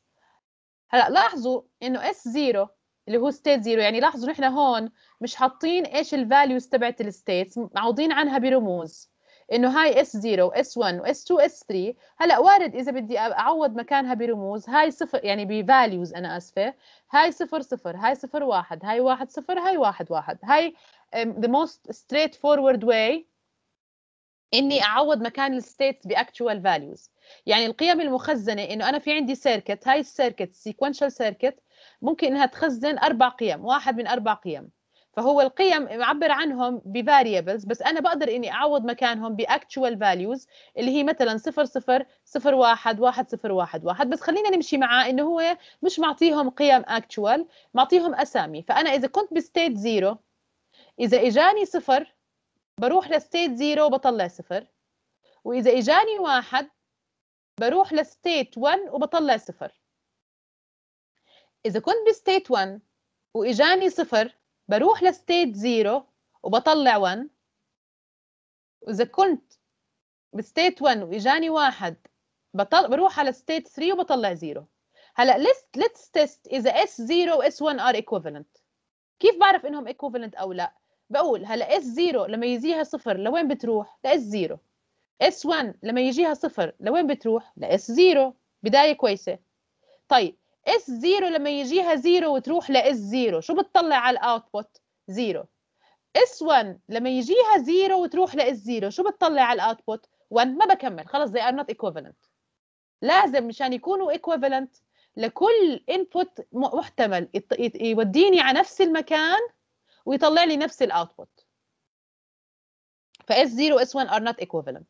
هلا لاحظوا انه S0 اللي هو ستيت زيرو يعني لاحظوا نحن هون مش حاطين ايش الفاليوز تبعت الستيتس معوضين عنها برموز انه هاي اس 0 اس 1 واس 2 اس 3 هلا وارد اذا بدي اعوض مكانها برموز هاي صفر يعني بفاليوز انا اسفه هاي صفر صفر هاي صفر واحد هاي واحد صفر هاي واحد واحد هاي ذا um, the most straightforward way اني اعوض مكان الستيتس باكتشوال فاليوز يعني القيم المخزنه انه انا في عندي سيركت هاي السيركت سيكونشال سيركت ممكن انها تخزن اربع قيم واحد من اربع قيم فهو القيم معبر عنهم بفاريبلز بس انا بقدر اني اعوض مكانهم باكتشوال فاليوز اللي هي مثلا 0 0 0 واحد واحد بس خلينا نمشي معاه انه هو مش معطيهم قيم اكتشوال معطيهم اسامي فانا اذا كنت بستيت زيرو اذا اجاني صفر بروح لستيت زيرو وبطلع صفر واذا اجاني واحد بروح لستيت 1 وبطلع صفر إذا كنت بستيت 1 وإجاني صفر بروح لستيت 0 وبطلع 1 وإذا كنت بستيت 1 وإجاني واحد بطل بروح على ستيت 3 وبطلع 0 هلا ليست ليتس تيست اذا اس 0 واس 1 ار ايكوفالنت كيف بعرف انهم ايكوفالنت او لا بقول هلا اس 0 لما يجيها صفر لوين بتروح ل s 0 اس 1 لما يجيها صفر لوين بتروح ل s 0 بدايه كويسه طيب اس زيرو لما يجيها زيرو وتروح لاس زيرو شو بتطلع على الاوتبوت زيرو اس 1 لما يجيها زيرو وتروح لاس زيرو شو بتطلع على الاوتبوت 1 ما بكمل خلص they are not equivalent لازم مشان يكونوا equivalent لكل input محتمل يوديني على نفس المكان ويطلع لي نفس الاوتبوت فاس 0 اس 1 are not equivalent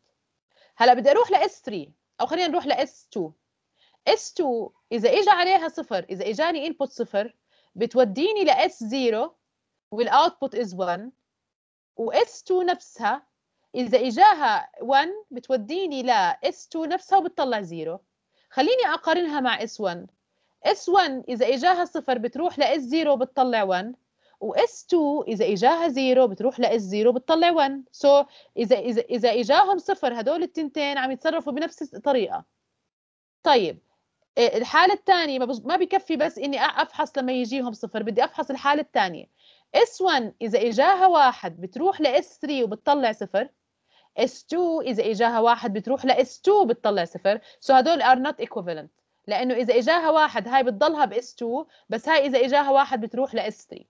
هلا بدي اروح ل اس 3 او خلينا نروح ل اس 2 S2 إذا إجا عليها صفر إذا إجاني input صفر بتوديني ل S0 output is 1 و S2 نفسها إذا إجاها 1 بتوديني ل S2 نفسها وبتطلع 0 خليني أقارنها مع S1 S1 إذا إجاها صفر بتروح ل S0 وبتطلع 1 و s 2 اذا اجاها 0 بتروح ل S0 بتطلع 1 سو so, اذا اذا اذا اجاهم صفر هدول التنتين عم يتصرفوا بنفس الطريقه طيب إيه، الحاله الثانيه ما بكفي بس اني افحص لما يجيهم صفر بدي افحص الحاله الثانيه اس 1 اذا اجاها واحد بتروح لاس 3 وبتطلع صفر اس 2 اذا اجاها واحد بتروح لاس 2 بتطلع صفر سو هدول ار نوت ايكوفالنت لانه اذا اجاها واحد هاي بتضلها باس 2 بس هاي اذا اجاها واحد بتروح لاس 3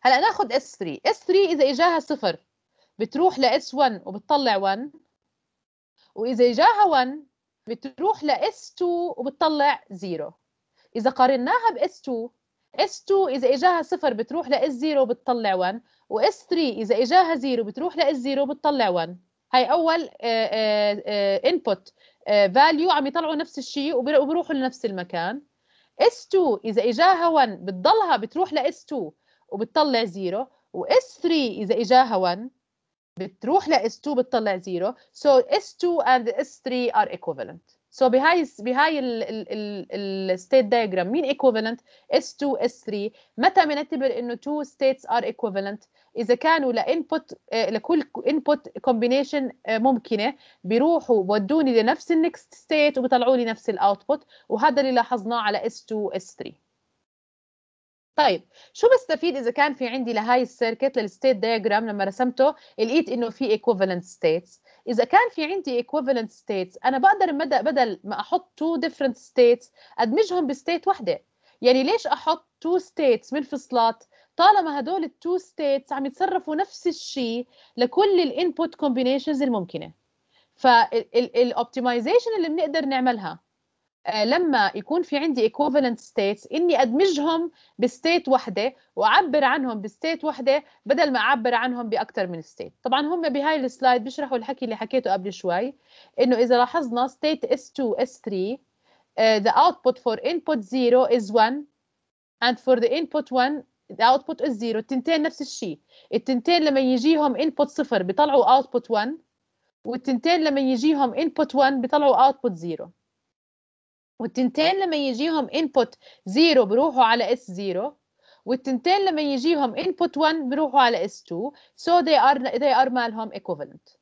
هلا ناخذ اس 3 اس 3 اذا اجاها صفر بتروح لاس 1 وبتطلع 1 واذا اجاها 1 بتروح ل S2 وبتطلع زيرو إذا قارناها ب S2 S2 إذا إجاها صفر بتروح ل S0 بتطلع 1 و S3 إذا إجاها زيرو بتروح ل S0 بتطلع 1 هاي أول آه، آه، آه، input فاليو عم يطلعوا نفس الشيء وبروحوا لنفس المكان S2 إذا إجاها 1 بتضلها بتروح ل S2 وبتطلع 0 و S3 إذا إجاها 1 بتروح ل s 2 بتطلع زيرو so s 2 and s 3 are equivalent so بهاي بهاي الستيت دايجرام مين equivalent s 2 s 3 متى بنعتبر انه two states are equivalent اذا كانوا ل input آه، لكل input combination آه، ممكنه بيروحوا بودوني لنفس النكست ستيت وبيطلعوا لي نفس الاوتبوت وهذا اللي لاحظناه على s 2 s 3 طيب شو بستفيد اذا كان في عندي لهاي السيركت للستيت دايجرام لما رسمته لقيت انه في ايكوفالنت ستيتس اذا كان في عندي ايكوفالنت ستيتس انا بقدر بدل بدل ما احط تو ديفرنت ستيتس ادمجهم بستيت واحده يعني ليش احط تو ستيتس منفصلات طالما هدول التو ستيتس عم يتصرفوا نفس الشيء لكل الانبوت كومبينيشنز الممكنه فالاوبتمايزيشن اللي بنقدر نعملها آه، لما يكون في عندي equivalent states اني ادمجهم بستيت واحدة واعبر عنهم بستيت واحدة بدل ما اعبر عنهم باكثر من ستيت طبعا هم بهاي السلايد بيشرحوا الحكي اللي حكيته قبل شوي انه اذا لاحظنا state s2 s3 Uh, the output for input 0 is 1 and for the input 1 the output is 0 التنتين نفس الشيء التنتين لما يجيهم input 0 بيطلعوا output 1 والتنتين لما يجيهم input 1 بيطلعوا output 0 والتنتين لما يجيهم input 0 بروحوا على s 0 والتنتين لما يجيهم input 1 بروحوا على s 2 so they are they are مالهم equivalent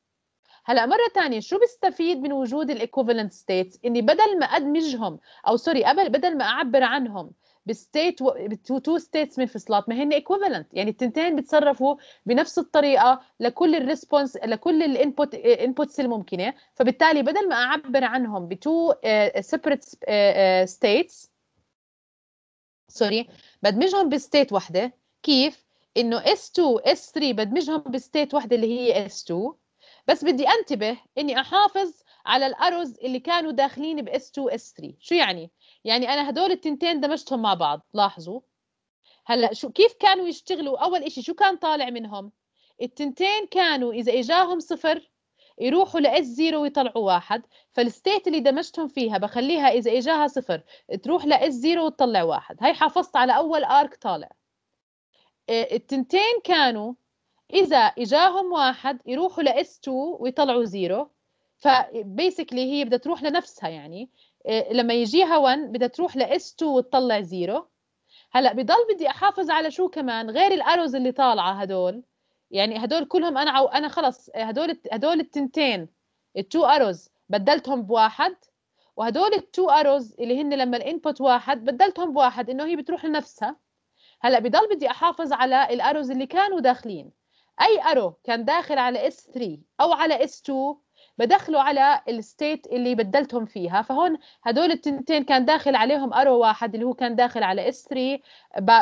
هلا مرة تانية شو بستفيد من وجود الايكوفالنت ستيتس؟ إني بدل ما أدمجهم أو سوري بدل ما أعبر عنهم بستيت و... تو ستيتس من فصلات ما هن ايكوفالنت يعني التنتين بتصرفوا بنفس الطريقه لكل الريسبونس لكل الانبوت انبوتس آه، الممكنه فبالتالي بدل ما اعبر عنهم بتو سيبريت ستيتس سوري بدمجهم بستيت واحده كيف انه S2 S3 بدمجهم بستيت واحده اللي هي S2 بس بدي انتبه اني احافظ على الاروز اللي كانوا داخلين ب S2 S3 شو يعني يعني انا هدول التنتين دمجتهم مع بعض لاحظوا هلا شو كيف كانوا يشتغلوا اول إشي شو كان طالع منهم التنتين كانوا اذا اجاهم صفر يروحوا s زيرو ويطلعوا واحد فالستيت اللي دمجتهم فيها بخليها إذا إجاها صفر تروح s زيرو وتطلع واحد هاي حافظت على أول آرك طالع آه، التنتين كانوا إذا إجاهم واحد يروحوا s 2 ويطلعوا زيرو فبيسكلي هي بدها تروح لنفسها يعني إيه، لما يجيها 1 بدها تروح ل s 2 وتطلع زيرو هلا بضل بدي احافظ على شو كمان غير الاروز اللي طالعه هدول يعني هدول كلهم انا عو انا خلص هدول هدول التنتين التو اروز بدلتهم بواحد وهدول التو اروز اللي هن لما الانبوت واحد بدلتهم بواحد انه هي بتروح لنفسها هلا بضل بدي احافظ على الاروز اللي كانوا داخلين اي ارو كان داخل على s 3 او على s 2 بدخله على الستيت اللي بدلتهم فيها فهون هدول التنتين كان داخل عليهم ارو واحد اللي هو كان داخل على اس 3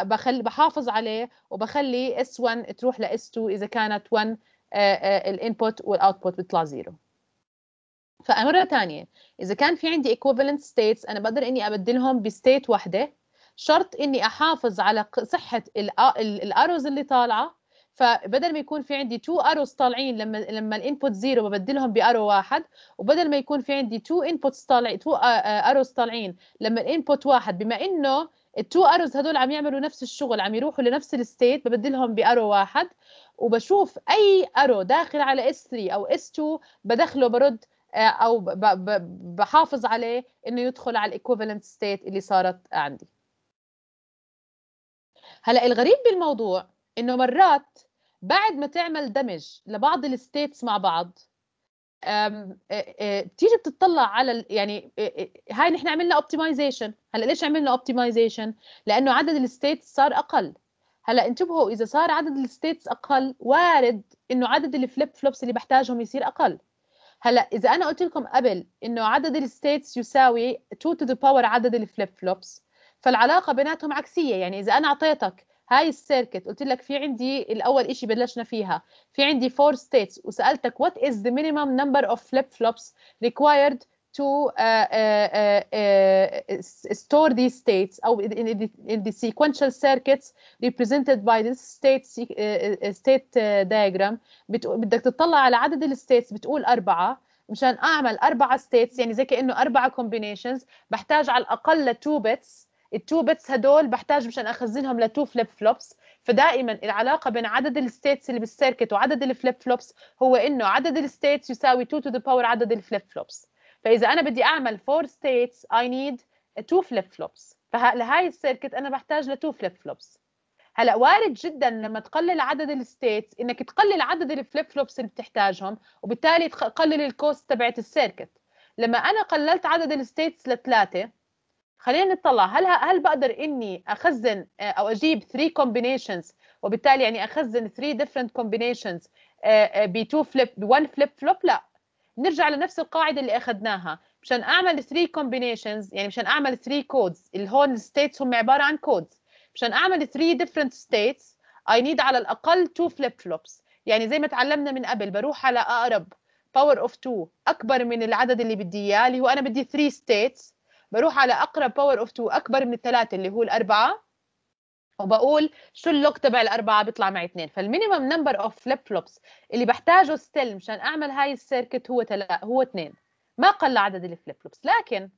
بخل بحافظ عليه وبخلي اس 1 تروح لاس 2 اذا كانت 1 الانبوت والاوتبوت بيطلع زيرو فمره ثانيه اذا كان في عندي equivalent ستيتس انا بقدر اني ابدلهم بستيت واحده شرط اني احافظ على صحه الاروز اللي طالعه فبدل ما يكون في عندي تو اروز طالعين لما لما الانبوت زيرو ببدلهم بارو واحد وبدل ما يكون في عندي تو انبوتس طالعين تو اروز طالعين لما الانبوت واحد بما انه التو اروز هدول عم يعملوا نفس الشغل عم يروحوا لنفس الستيت ببدلهم بارو واحد وبشوف اي ارو داخل على اس 3 او اس 2 بدخله برد آه، او بحافظ عليه انه يدخل على الايكوفالنت ستيت اللي صارت عندي هلا الغريب بالموضوع انه مرات بعد ما تعمل دمج لبعض الستيتس مع بعض بتيجي بتطلع على يعني هاي نحن عملنا اوبتمايزيشن هلا ليش عملنا اوبتمايزيشن لانه عدد الستيتس صار اقل هلا انتبهوا اذا صار عدد الستيتس اقل وارد انه عدد الفليب فلوبس اللي بحتاجهم يصير اقل هلا اذا انا قلت لكم قبل انه عدد الستيتس يساوي 2 تو ذا باور عدد الفليب فلوبس فالعلاقه بيناتهم عكسيه يعني اذا انا اعطيتك هاي السيركت قلت لك في عندي الاول شيء بلشنا فيها في عندي فور ستيتس وسالتك وات از ذا مينيمم نمبر اوف فليب فلوبس ريكوايرد تو ستور ذي ستيتس او ان ذا سيكونشال سيركتس ريبريزنتد باي ذيس ستيت ستيت دايجرام بدك تطلع على عدد الستيتس بتقول اربعه مشان اعمل اربعه ستيتس يعني زي كانه اربعه كومبينيشنز بحتاج على الاقل لتو بيتس التو بيتس هدول بحتاج مشان اخزنهم لتو فليب فلوبس فدائما العلاقه بين عدد الستيتس اللي بالسيركت وعدد الفليب فلوبس هو انه عدد الستيتس يساوي 2 تو ذا باور عدد الفليب فلوبس فاذا انا بدي اعمل 4 ستيتس اي نيد تو فليب فلوبس فلهي السيركت انا بحتاج لتو فليب فلوبس هلا وارد جدا لما تقلل عدد الستيتس انك تقلل عدد الفليب فلوبس اللي بتحتاجهم وبالتالي تقلل الكوست تبعت السيركت لما انا قللت عدد الستيتس لثلاثه خلينا نطلع هل هل بقدر اني اخزن آه، او اجيب 3 كومبينيشنز وبالتالي يعني اخزن 3 ديفرنت كومبينيشنز ب 2 فليب 1 فليب فلوب لا نرجع لنفس القاعده اللي اخذناها مشان اعمل 3 كومبينيشنز يعني مشان اعمل 3 كودز اللي هون الستيتس هم عباره عن كودز مشان اعمل 3 ديفرنت ستيتس اي نيد على الاقل 2 فليب فلوبس يعني زي ما تعلمنا من قبل بروح على اقرب باور اوف 2 اكبر من العدد اللي بدي اياه اللي هو انا بدي 3 ستيتس بروح على اقرب باور اوف 2 اكبر من الثلاثه اللي هو الاربعه وبقول شو اللوك تبع الاربعه بيطلع معي اثنين فالمينيمم نمبر اوف فليب فلوبس اللي بحتاجه ستيل مشان اعمل هاي السيركت هو تلا هو اثنين ما قل عدد الفليب فلوبس لكن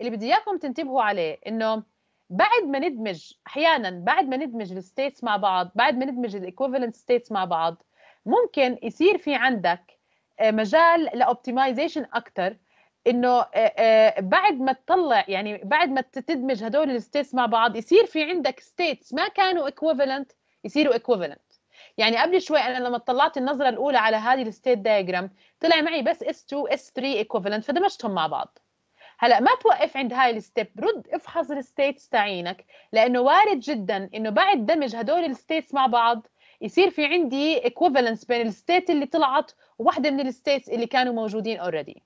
اللي بدي اياكم تنتبهوا عليه انه بعد ما ندمج احيانا بعد ما ندمج الستيتس مع بعض بعد ما ندمج الايكوفالنت ستيتس مع بعض ممكن يصير في عندك آه، مجال لاوبتمايزيشن اكثر انه بعد ما تطلع يعني بعد ما تدمج هدول الستيتس مع بعض يصير في عندك ستيتس ما كانوا ايكوفالنت يصيروا ايكوفالنت يعني قبل شوي انا لما طلعت النظره الاولى على هذه الستيت دايجرام طلع معي بس S2 S3 ايكوفالنت فدمجتهم مع بعض هلا ما توقف عند هاي الستيب رد افحص الستيتس تاعينك لانه وارد جدا انه بعد دمج هدول الستيتس مع بعض يصير في عندي ايكوفالنس بين الستيت اللي طلعت وواحده من الستيتس اللي كانوا موجودين اوريدي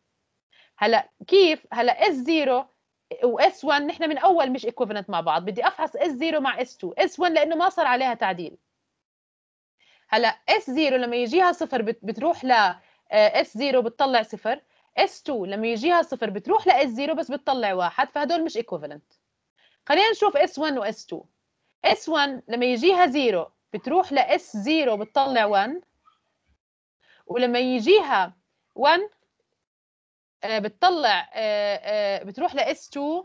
هلا كيف هلا اس 0 واس 1 نحن من اول مش ايكوفلنت مع بعض بدي افحص اس 0 مع اس 2 اس 1 لانه ما صار عليها تعديل هلا اس 0 آه، لما يجيها صفر بتروح ل اس 0 بتطلع صفر اس 2 لما يجيها صفر بتروح اس 0 بس بتطلع واحد فهدول مش ايكوفلنت خلينا نشوف اس 1 واس 2 اس 1 لما يجيها 0 بتروح اس 0 بتطلع 1 ولما يجيها 1 آه، بتطلع آه، آه، بتروح ل S2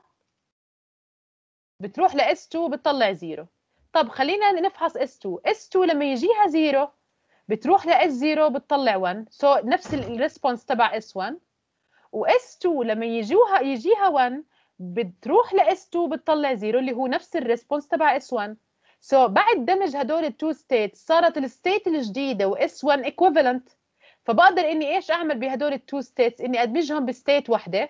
بتروح ل S2 بتطلع زيرو طب خلينا نفحص S2 S2 لما يجيها زيرو بتروح ل S0 بتطلع 1 سو so, نفس الريسبونس تبع S1 و S2 لما يجوها يجيها 1 بتروح ل S2 بتطلع 0 اللي هو نفس الريسبونس تبع S1 سو so, بعد دمج هدول التو ستيت صارت الستيت الجديده و S1 equivalent فبقدر اني ايش اعمل بهدول التو ستيتس اني ادمجهم بستيت وحده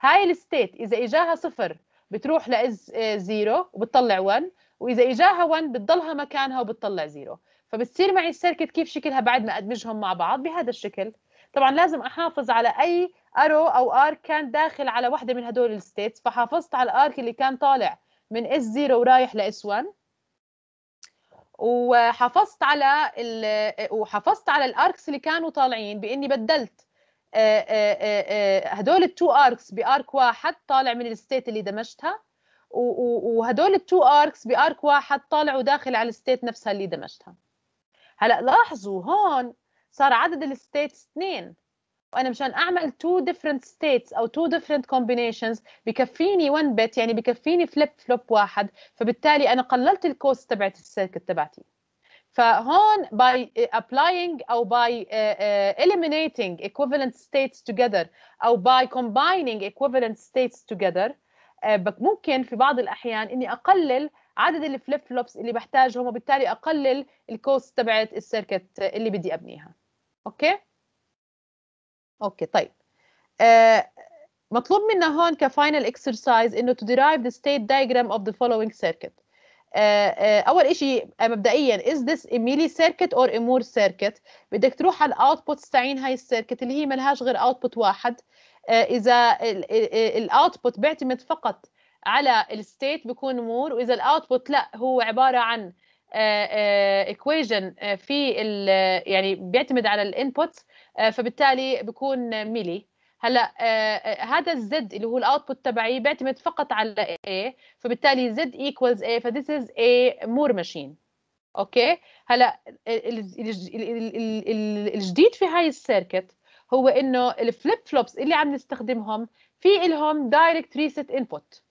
هاي الستيت اذا اجاها صفر بتروح لاز آه، زيرو وبتطلع 1 واذا اجاها 1 بتضلها مكانها وبتطلع زيرو فبتصير معي السيركت كيف شكلها بعد ما ادمجهم مع بعض بهذا الشكل طبعا لازم احافظ على اي ارو او ار كان داخل على وحده من هدول الستيتس فحافظت على الارك اللي كان طالع من اس 0 ورايح لاس 1 وحافظت على وحافظت على الاركس اللي كانوا طالعين باني بدلت آه، آه، آه، هدول التو اركس بارك واحد طالع من الستيت اللي دمجتها وهدول التو اركس بارك واحد طالع وداخل على الستيت نفسها اللي دمجتها هلا لاحظوا هون صار عدد الستيتس اثنين وانا مشان اعمل تو ديفرنت ستيتس او تو ديفرنت كومبينيشنز بكفيني 1 بت يعني بكفيني فليب فلوب واحد فبالتالي انا قللت الكوست تبعت السيركت تبعتي فهون باي ابلاينج او باي آه، آه، eliminating equivalent states together او باي combining equivalent states together آه، ممكن في بعض الاحيان اني اقلل عدد الفليب فلوبس اللي بحتاجهم وبالتالي اقلل الكوست تبعت السيركت اللي بدي ابنيها اوكي اوكي طيب آه، مطلوب منا هون كفاينل اكسرسايز انه تو derive the state diagram of the following circuit آه، آه، اول شيء مبدئيا از ذس اميلي سيركت اور امور سيركت بدك تروح على الاوتبوت تستعين هاي السيركت اللي هي لهاش غير اوتبوت واحد اذا الاوتبوت بيعتمد فقط على الستيت بيكون مور واذا الاوتبوت لا هو عباره عن ايكويجن آه، آه، آه، في يعني بيعتمد على الانبوت فبالتالي بيكون ميلي هلا هذا الزد اللي هو الاوتبوت تبعي بيعتمد فقط على A فبالتالي زد ايكوالز A فذيس از A مور ماشين اوكي هلا الجديد في هاي السيركت هو انه الفليب فلوبس اللي عم نستخدمهم في لهم دايركت ريست انبوت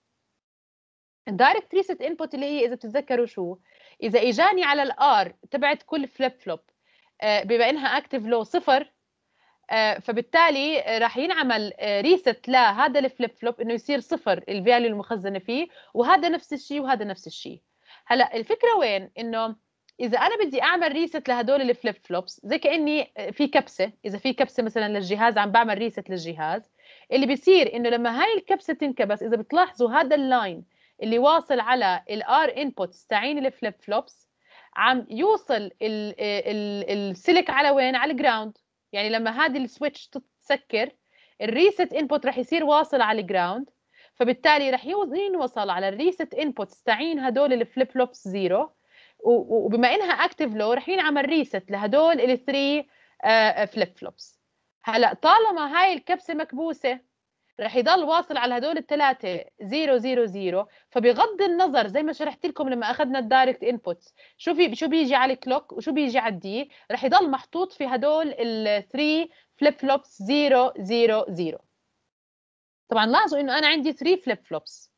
الدايركت ريست انبوت اللي هي اذا بتتذكروا شو اذا اجاني على الار تبعت كل فليب فلوب آه، بما انها اكتف لو صفر آه، فبالتالي آه، راح ينعمل ريست لهذا الفليب فلوب انه يصير صفر الفاليو المخزنه فيه وهذا نفس الشيء وهذا نفس الشيء هلا الفكره وين انه اذا انا بدي اعمل ريست لهدول الفليب فلوبس زي كاني في كبسه اذا في كبسه مثلا للجهاز عم بعمل ريست للجهاز اللي بيصير انه لما هاي الكبسه تنكبس اذا بتلاحظوا هذا اللاين اللي واصل على الار انبوتس تاعين الفليب فلوبس عم يوصل السلك على وين على الجراوند يعني لما هذه السويتش تتسكر الريست انبوت راح يصير واصل على الجراوند فبالتالي راح ينوصل على الريست انبوتس تاعين هدول الفليب فلوبس زيرو وبما انها اكتف لو راح ينعمل ريست لهدول الثري فليب فلوبس هلا طالما هاي الكبسه مكبوسه رح يضل واصل على هدول الثلاثه 0 0 0 فبغض النظر زي ما شرحت لكم لما اخذنا الدايركت انبوتس شو في شو بيجي على الكلوك وشو بيجي على الدي رح يضل محطوط في هدول ال 3 فليب فلوبس 0 0 0 طبعا لاحظوا انه انا عندي 3 فليب فلوبس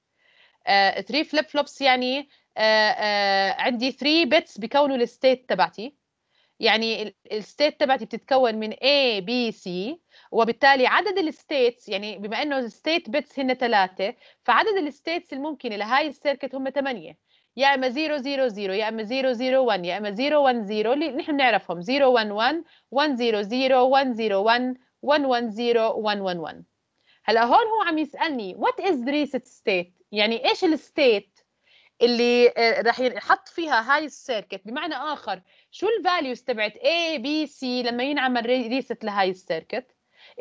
3 فليب فلوبس يعني آه آه عندي 3 بيتس بكونوا الستيت تبعتي يعني الستيت تبعتي بتتكون من A B C وبالتالي عدد الستيتس يعني بما انه الستيت بيتس هن ثلاثه فعدد الستيتس الممكنه لهاي السيركت هم ثمانيه يا اما 000 يا اما 001 يا اما 010 اللي نحن بنعرفهم 011 100 101 110 111 هلا هون هو عم يسالني وات از ريست ستيت يعني ايش الستيت اللي آه، راح ينحط فيها هاي السيركت بمعنى اخر شو الفاليوز تبعت اي بي سي لما ينعمل ريست لهاي السيركت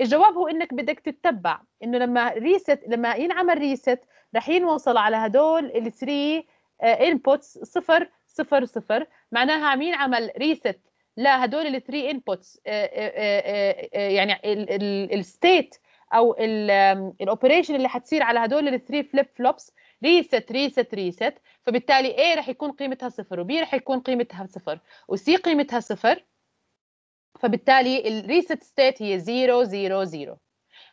الجواب هو انك بدك تتبع انه لما ريست لما ينعمل ريست راح ينوصل على هدول الثري انبوتس آه، صفر صفر صفر معناها عم ينعمل ريست لهدول الثري انبوتس آه، يعني الستيت او الاوبريشن اللي حتصير على هدول الثري فليب فلوبس ريست ريست ريست فبالتالي A رح يكون قيمتها صفر وB رح يكون قيمتها صفر وC قيمتها صفر فبالتالي الريست ستيت هي 0 0 0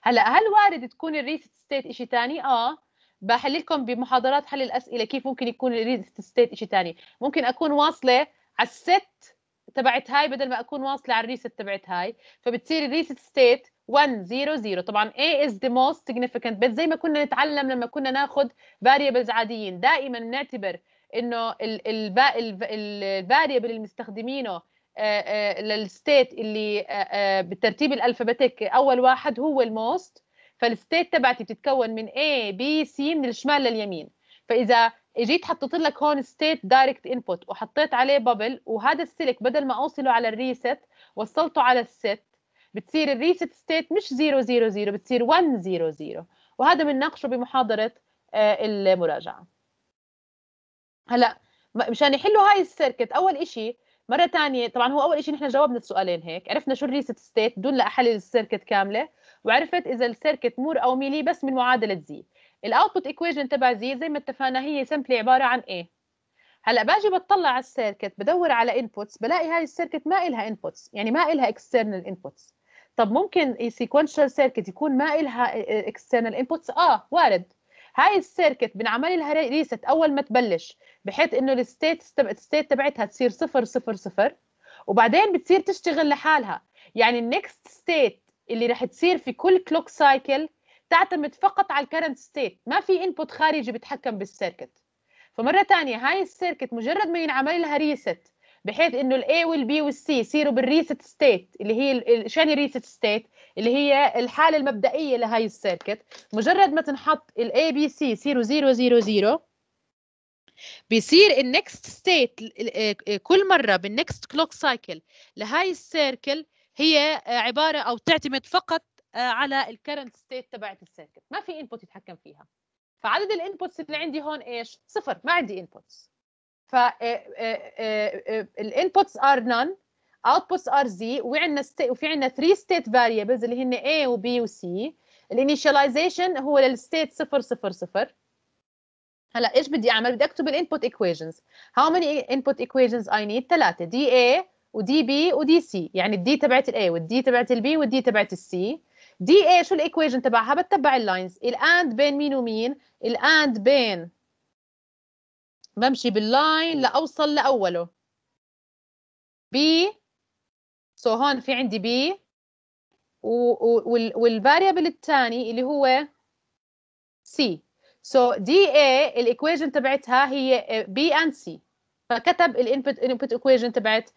هلا هل وارد تكون الريست ستيت شيء ثاني؟ اه بحل لكم بمحاضرات حل الاسئله كيف ممكن يكون الريست ستيت شيء ثاني، ممكن اكون واصله على الست تبعت هاي بدل ما اكون واصله على الريست تبعت هاي، فبتصير الريست ستيت 100 طبعا A is the most significant bit زي ما كنا نتعلم لما كنا ناخد variables عاديين دائما بنعتبر انه الفاريبل اللي مستخدمينه آه، آه، للستيت اللي آه، بالترتيب الالفابيتك اول واحد هو الموست فالستيت تبعتي بتتكون من A B C من الشمال لليمين فاذا اجيت حطيت لك هون ستيت دايركت انبوت وحطيت عليه بابل وهذا السلك بدل ما اوصله على الريست وصلته على الست بتصير الريست ستيت مش 000 بتصير 100 وهذا بنناقشه بمحاضره آه، المراجعه هلا مشان يحلوا هاي السيركت اول شيء مره ثانيه طبعا هو اول شيء نحن جاوبنا السؤالين هيك عرفنا شو الريست ستيت دون احلل السيركت كامله وعرفت اذا السيركت مور او ميلي بس من معادله زي الاوتبوت ايكويشن تبع زي زي ما اتفقنا هي سمبلي عباره عن ايه هلا باجي بتطلع على السيركت بدور على انبوتس بلاقي هاي السيركت ما إلها انبوتس يعني ما إلها اكسترنال انبوتس طب ممكن السيكونشال سيركت يكون ما إلها اكسترنال انبوتس اه وارد هاي السيركت بنعمل لها ريست اول ما تبلش بحيث انه الستيت الستيت تبعتها تصير صفر صفر صفر وبعدين بتصير تشتغل لحالها يعني النكست ستيت اللي رح تصير في كل كلوك سايكل تعتمد فقط على الكرنت ستيت ما في انبوت خارجي بتحكم بالسيركت فمره ثانيه هاي السيركت مجرد ما ينعمل لها ريست بحيث انه الاي والبي والسي يصيروا بالريست ستيت اللي هي شان ريست ستيت اللي هي الحاله المبدئيه لهي السيركت مجرد ما تنحط الاي بي سي يصيروا 0 0 0 بيصير النكست ستيت كل مره بالنكست كلوك سايكل لهي السيركل هي عباره او تعتمد فقط آه، على الكرنت ستيت تبعت السيركت ما في انبوت يتحكم فيها فعدد الانبوتس اللي عندي هون ايش صفر ما عندي انبوتس ف الانبوتس ار نان اوتبوتس ار z وعندنا وفي عندنا 3 ستيت فاريبلز اللي هن A و B و C الانيشاليزيشن هو للستيت 0 0 0 هلا ايش بدي اعمل؟ بدي اكتب الانبوت ايكويشنز. هاو ماني انبوت ايكويشنز اي نيد؟ ثلاثة دي اي ودي بي ودي سي، يعني الدي تبعت الاي والدي تبعت البي والدي تبعت السي. دي اي شو الايكويشن تبعها؟ بتبع اللاينز، الاند بين مين ومين؟ الاند بين بمشي باللاين لأوصل لأوله بي سو so هون في عندي بي والفاريبل الثاني اللي هو سي سو دي اي الايكويجن تبعتها هي بي اند سي فكتب الانبوت انبوت ايكويجن تبعت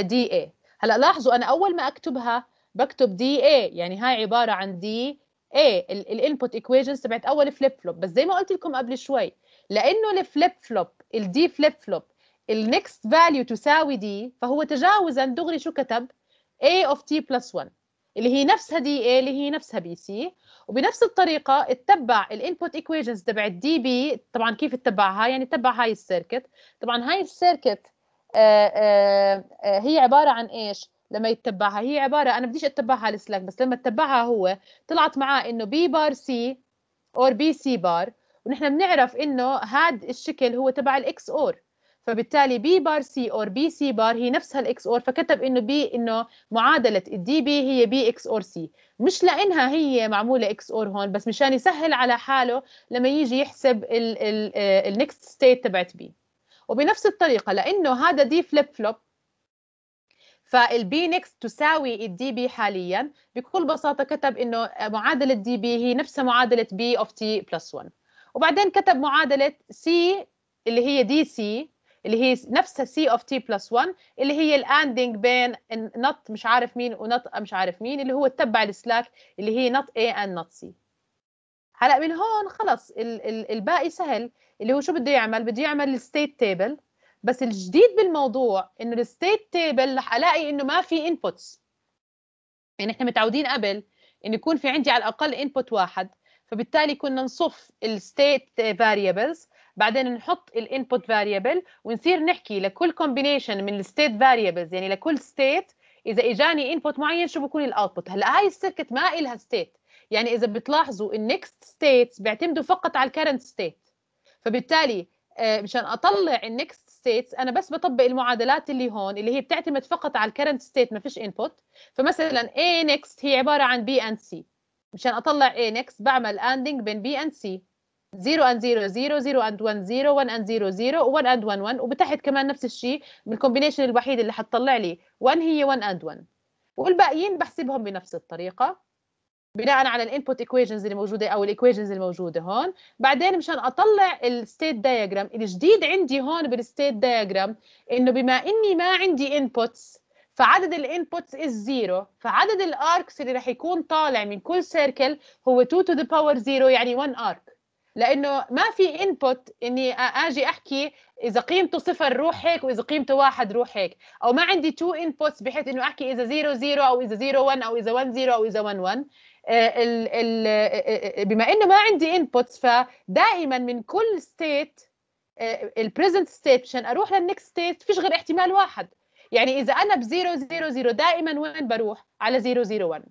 دي آه، اي هلا لاحظوا انا اول ما اكتبها بكتب دي اي يعني هاي عباره عن دي اي الانبوت ايكويجنز تبعت اول فليب فلوب بس زي ما قلت لكم قبل شوي لانه الفليب فلوب الدي فليب فلوب النكست فاليو تساوي دي فهو تجاوزا دغري شو كتب a of t plus 1 اللي هي نفسها دي a اللي هي نفسها بي سي وبنفس الطريقه اتبع الانبوت ايكويشنز تبعت دي بي طبعا كيف اتبعها يعني اتبع هاي السيركت طبعا هاي السيركت آه، آه، آه، هي عباره عن ايش لما يتبعها هي عباره انا بديش اتبعها السلاك بس لما اتبعها هو طلعت معاه انه بي بار سي اور بي سي بار ونحن بنعرف انه هذا الشكل هو تبع الاكس اور فبالتالي بي بار سي اور بي سي بار هي نفسها الاكس اور فكتب انه بي انه معادله الدي بي هي بي اكس اور سي مش لانها هي معموله اكس اور هون بس مشان يسهل على حاله لما يجي يحسب النكست ستيت تبعت بي وبنفس الطريقه لانه هذا دي فليب فلوب فالبي نكست تساوي الدي بي حاليا بكل بساطه كتب انه معادله دي بي هي نفسها معادله بي اوف تي بلس 1 وبعدين كتب معادله سي اللي هي دي سي اللي هي نفسها سي اوف تي بلس 1 اللي هي الاندنج بين نط مش عارف مين ونط مش عارف مين اللي هو تبع السلاك اللي هي نط اي اند نط سي هلا من هون خلص الباقي سهل اللي هو شو بده يعمل بده يعمل الستيت تيبل بس الجديد بالموضوع انه الستيت تيبل رح الاقي انه ما في انبوتس يعني احنا متعودين قبل انه يكون في عندي على الاقل انبوت واحد فبالتالي كنا نصف الستيت فاريبلز بعدين نحط الانبوت فاريبل ونصير نحكي لكل كومبينيشن من الستيت فاريبلز يعني لكل ستيت اذا اجاني انبوت معين شو بكون الاوتبوت هلا هاي السيركت ما إلها ستيت يعني اذا بتلاحظوا النكست ستيتس بيعتمدوا فقط على الكرنت ستيت فبالتالي آه، مشان اطلع النكست ستيتس انا بس بطبق المعادلات اللي هون اللي هي بتعتمد فقط على الكرنت ستيت ما فيش انبوت فمثلا A next هي عباره عن B and C مشان اطلع انكس بعمل اندنج بين بي اند سي 0 and 0 0 0 and 1 0 1 and 0 0 1 and 1 1 وبتحت كمان نفس الشيء بالكومبينيشن الوحيد اللي حتطلع لي 1 هي 1 and 1 والباقيين بحسبهم بنفس الطريقه بناء على الانبوت ايكويشنز اللي موجوده او الايكويشنز اللي موجوده هون بعدين مشان اطلع الستيت دايجرام الجديد عندي هون بالستيت دايجرام انه بما اني ما عندي انبوتس فعدد الانبوتس از زيرو فعدد الاركس اللي راح يكون طالع من كل سيركل هو 2 تو ذا باور زيرو يعني 1 ارك لانه ما في انبوت اني اجي احكي اذا قيمته صفر روح هيك واذا قيمته واحد روح هيك او ما عندي تو انبوتس بحيث انه احكي اذا 0 0 او اذا 0 1 او اذا 1 0 او اذا 1 1 آه، آه، آه، بما انه ما عندي انبوتس فدائما من كل ستيت البريزنت ستيت عشان اروح للنكست ستيت فيش غير احتمال واحد يعني إذا أنا ب 000 دائما وين بروح؟ على 001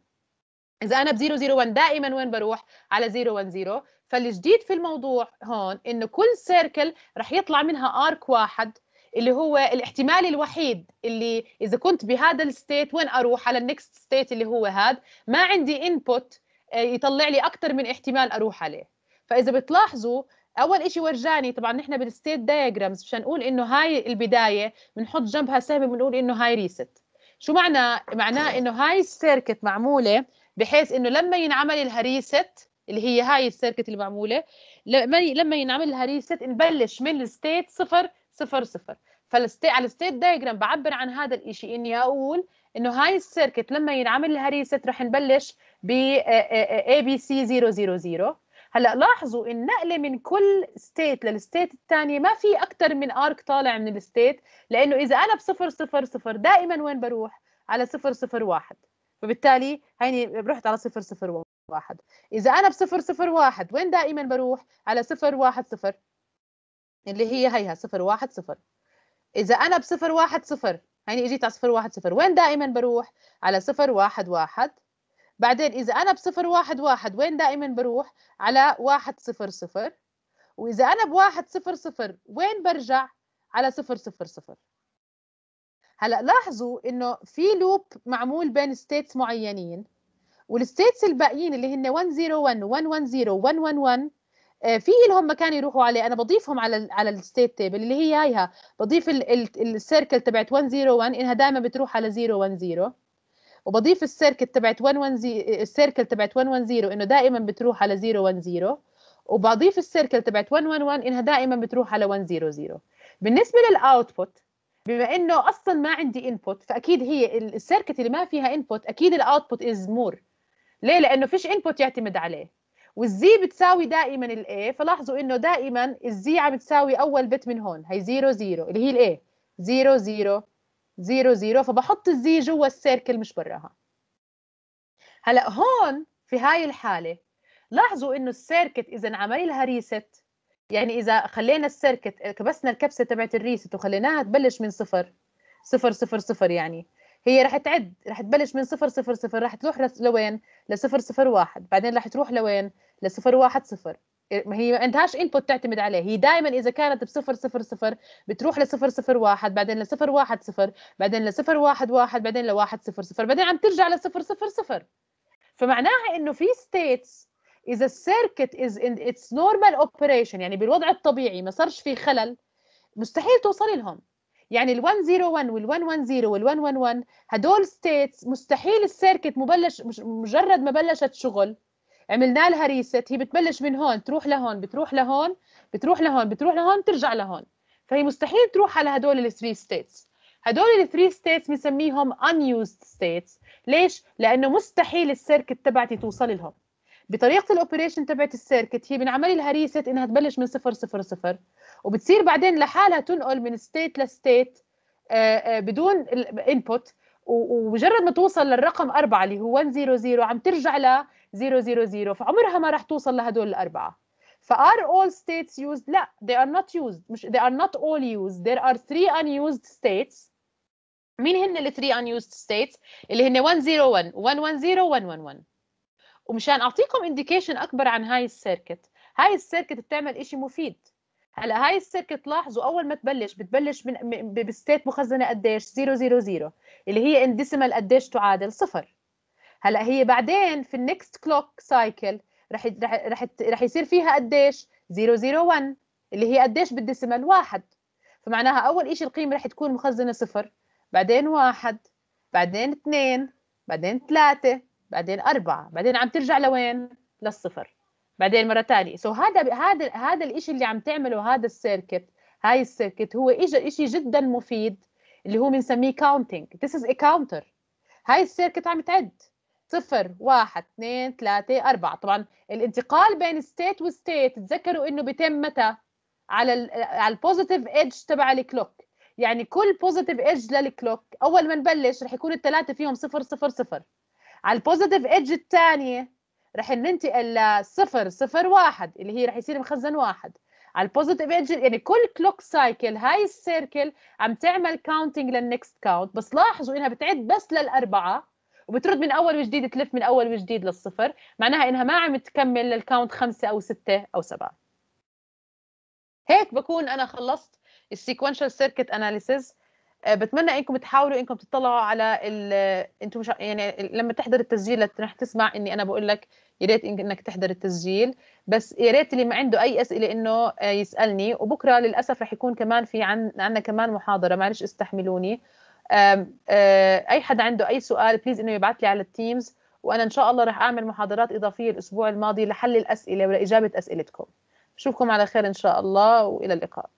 إذا أنا ب 001 دائما وين بروح؟ على 010 فالجديد في الموضوع هون إنه كل سيركل رح يطلع منها آرك واحد اللي هو الاحتمال الوحيد اللي اذا كنت بهذا الستيت وين اروح على النكست ستيت اللي هو هذا ما عندي انبوت آه، يطلع لي اكثر من احتمال اروح عليه فاذا بتلاحظوا اول شيء ورجاني طبعا نحن بالستيت دايجرامز مشان نقول انه هاي البدايه بنحط جنبها سهم بنقول انه هاي ريست شو معنى معناه انه هاي السيركت معموله بحيث انه لما ينعمل لها ريست اللي هي هاي السيركت المعموله لما ينعمل لها ريست نبلش من الستيت صفر صفر صفر فالستيت على الستيت دايجرام بعبر عن هذا الشيء اني اقول انه هاي السيركت لما ينعمل لها ريست رح نبلش ب اي بي سي 000 هلا لاحظوا النقله من كل ستيت للستيت الثانيه ما في اكثر من ارك طالع من الستيت لانه اذا انا بصفر صفر صفر دائما وين بروح على صفر صفر واحد فبالتالي هيني رحت على صفر صفر واحد اذا انا بصفر صفر واحد وين دائما بروح على صفر واحد صفر اللي هي هيها صفر واحد صفر إذا أنا بصفر واحد صفر هيني إجيت على صفر واحد صفر وين دائما بروح على صفر واحد واحد بعدين إذا أنا بصفر واحد واحد وين دائما بروح على واحد صفر صفر وإذا أنا بواحد صفر صفر وين برجع على صفر صفر صفر هلا لاحظوا إنه في لوب معمول بين ستيتس معينين والستيتس الباقيين اللي هن 101 110 111 في لهم مكان يروحوا عليه انا بضيفهم على على الستيت تيبل اللي هي هيها بضيف السيركل تبعت 101 انها دائما بتروح على 010 وبضيف السيركت تبعت 110 السيركل تبعت 110 انه دائما بتروح على 010 وبضيف السيركل تبعت 111 انها دائما بتروح على 100 بالنسبه للاوتبوت بما انه اصلا ما عندي انبوت فاكيد هي السيركت اللي ما فيها انبوت اكيد الاوتبوت از مور ليه لانه فيش انبوت يعتمد عليه والزي بتساوي دائما الاي فلاحظوا انه دائما الزي عم تساوي اول بت من هون هي 0 0 اللي هي الاي 0 0 زيرو زيرو فبحط الزي جوا السيركل مش براها هلا هون في هاي الحاله لاحظوا انه السيركت اذا عملي لها ريست يعني اذا خلينا السيركت كبسنا الكبسه تبعت الريست وخليناها تبلش من صفر صفر صفر صفر يعني هي رح تعد رح تبلش من صفر صفر صفر رح تروح لوين لصفر صفر واحد بعدين رح تروح لوين لصفر واحد صفر هي ما عندهاش انبوت تعتمد عليه هي دائما اذا كانت بصفر صفر صفر بتروح لصفر صفر واحد بعدين لصفر واحد صفر بعدين لصفر واحد واحد بعدين لواحد صفر صفر بعدين عم ترجع لصفر صفر صفر فمعناها انه في ستيتس اذا السيركت از ان اتس نورمال اوبريشن يعني بالوضع الطبيعي ما صارش في خلل مستحيل توصلي لهم يعني ال101 وال110 وال111 هدول ستيتس مستحيل السيركت مبلش مجرد ما بلشت شغل عملنا لها ريست هي بتبلش من هون تروح لهون بتروح لهون بتروح لهون بتروح لهون بترجع لهون فهي مستحيل تروح على هدول الثري ستيتس هدول الثري ستيتس بنسميهم unused ستيتس ليش؟ لأنه مستحيل السيركت تبعتي توصل لهم بطريقة الاوبريشن تبعت السيركت هي بنعمل لها ريست انها تبلش من صفر صفر صفر وبتصير بعدين لحالها تنقل من ستيت لستيت آه، آه، بدون الانبوت ومجرد ما توصل للرقم أربعة اللي هو 100 عم ترجع 000 فعمرها ما راح توصل لهدول الاربعه فار all states used لا they are not used مش they are not all used there are three unused states مين هن ال 3 unused states اللي هن 101 110 111 ومشان اعطيكم انديكيشن اكبر عن هاي السيركت هاي السيركت بتعمل إشي مفيد هلا هاي السيركت لاحظوا اول ما تبلش بتبلش من بستيت مخزنه قديش 000 اللي هي ان ديسيمال قديش تعادل صفر هلا هي بعدين في النكست كلوك سايكل رح رح رح يصير فيها قديش 001 اللي هي قديش بالديسيمال واحد فمعناها اول شيء القيمه رح تكون مخزنه صفر بعدين واحد بعدين اثنين بعدين ثلاثه بعدين أربعة بعدين عم ترجع لوين للصفر بعدين مرة ثانية سو so هذا هذا هذا الشيء اللي عم تعمله هذا السيركت هاي السيركت هو اجى شيء جدا مفيد اللي هو بنسميه كاونتنج ذيس از ا كاونتر هاي السيركت عم تعد صفر واحد اثنين ثلاثة أربعة طبعا الانتقال بين ستيت وستيت تذكروا إنه بيتم متى على الـ على البوزيتيف ايدج تبع الكلوك يعني كل بوزيتيف ايدج للكلوك أول ما نبلش رح يكون الثلاثة فيهم صفر صفر صفر على البوزيتيف ايدج الثانية رح ننتقل لصفر صفر واحد اللي هي رح يصير مخزن واحد على البوزيتيف ايدج يعني كل كلوك سايكل هاي السيركل عم تعمل كاونتينج للنكست كاونت بس لاحظوا انها بتعد بس للاربعه وبترد من اول وجديد تلف من اول وجديد للصفر معناها انها ما عم تكمل للكاونت خمسة او ستة او سبعة هيك بكون انا خلصت السيكونشال سيركت اناليسز بتمنى انكم تحاولوا انكم تطلعوا على ال انتم مش يعني لما تحضر التسجيل رح تسمع اني انا بقول لك يا ريت انك تحضر التسجيل بس يا ريت اللي ما عنده اي اسئله انه آه، يسالني وبكره للاسف رح يكون كمان في عن عندنا كمان محاضره معلش استحملوني آه، اي حدا عنده اي سؤال بليز انه يبعث لي على التيمز وانا ان شاء الله رح اعمل محاضرات اضافيه الاسبوع الماضي لحل الاسئله ولاجابه اسئلتكم بشوفكم على خير ان شاء الله والى اللقاء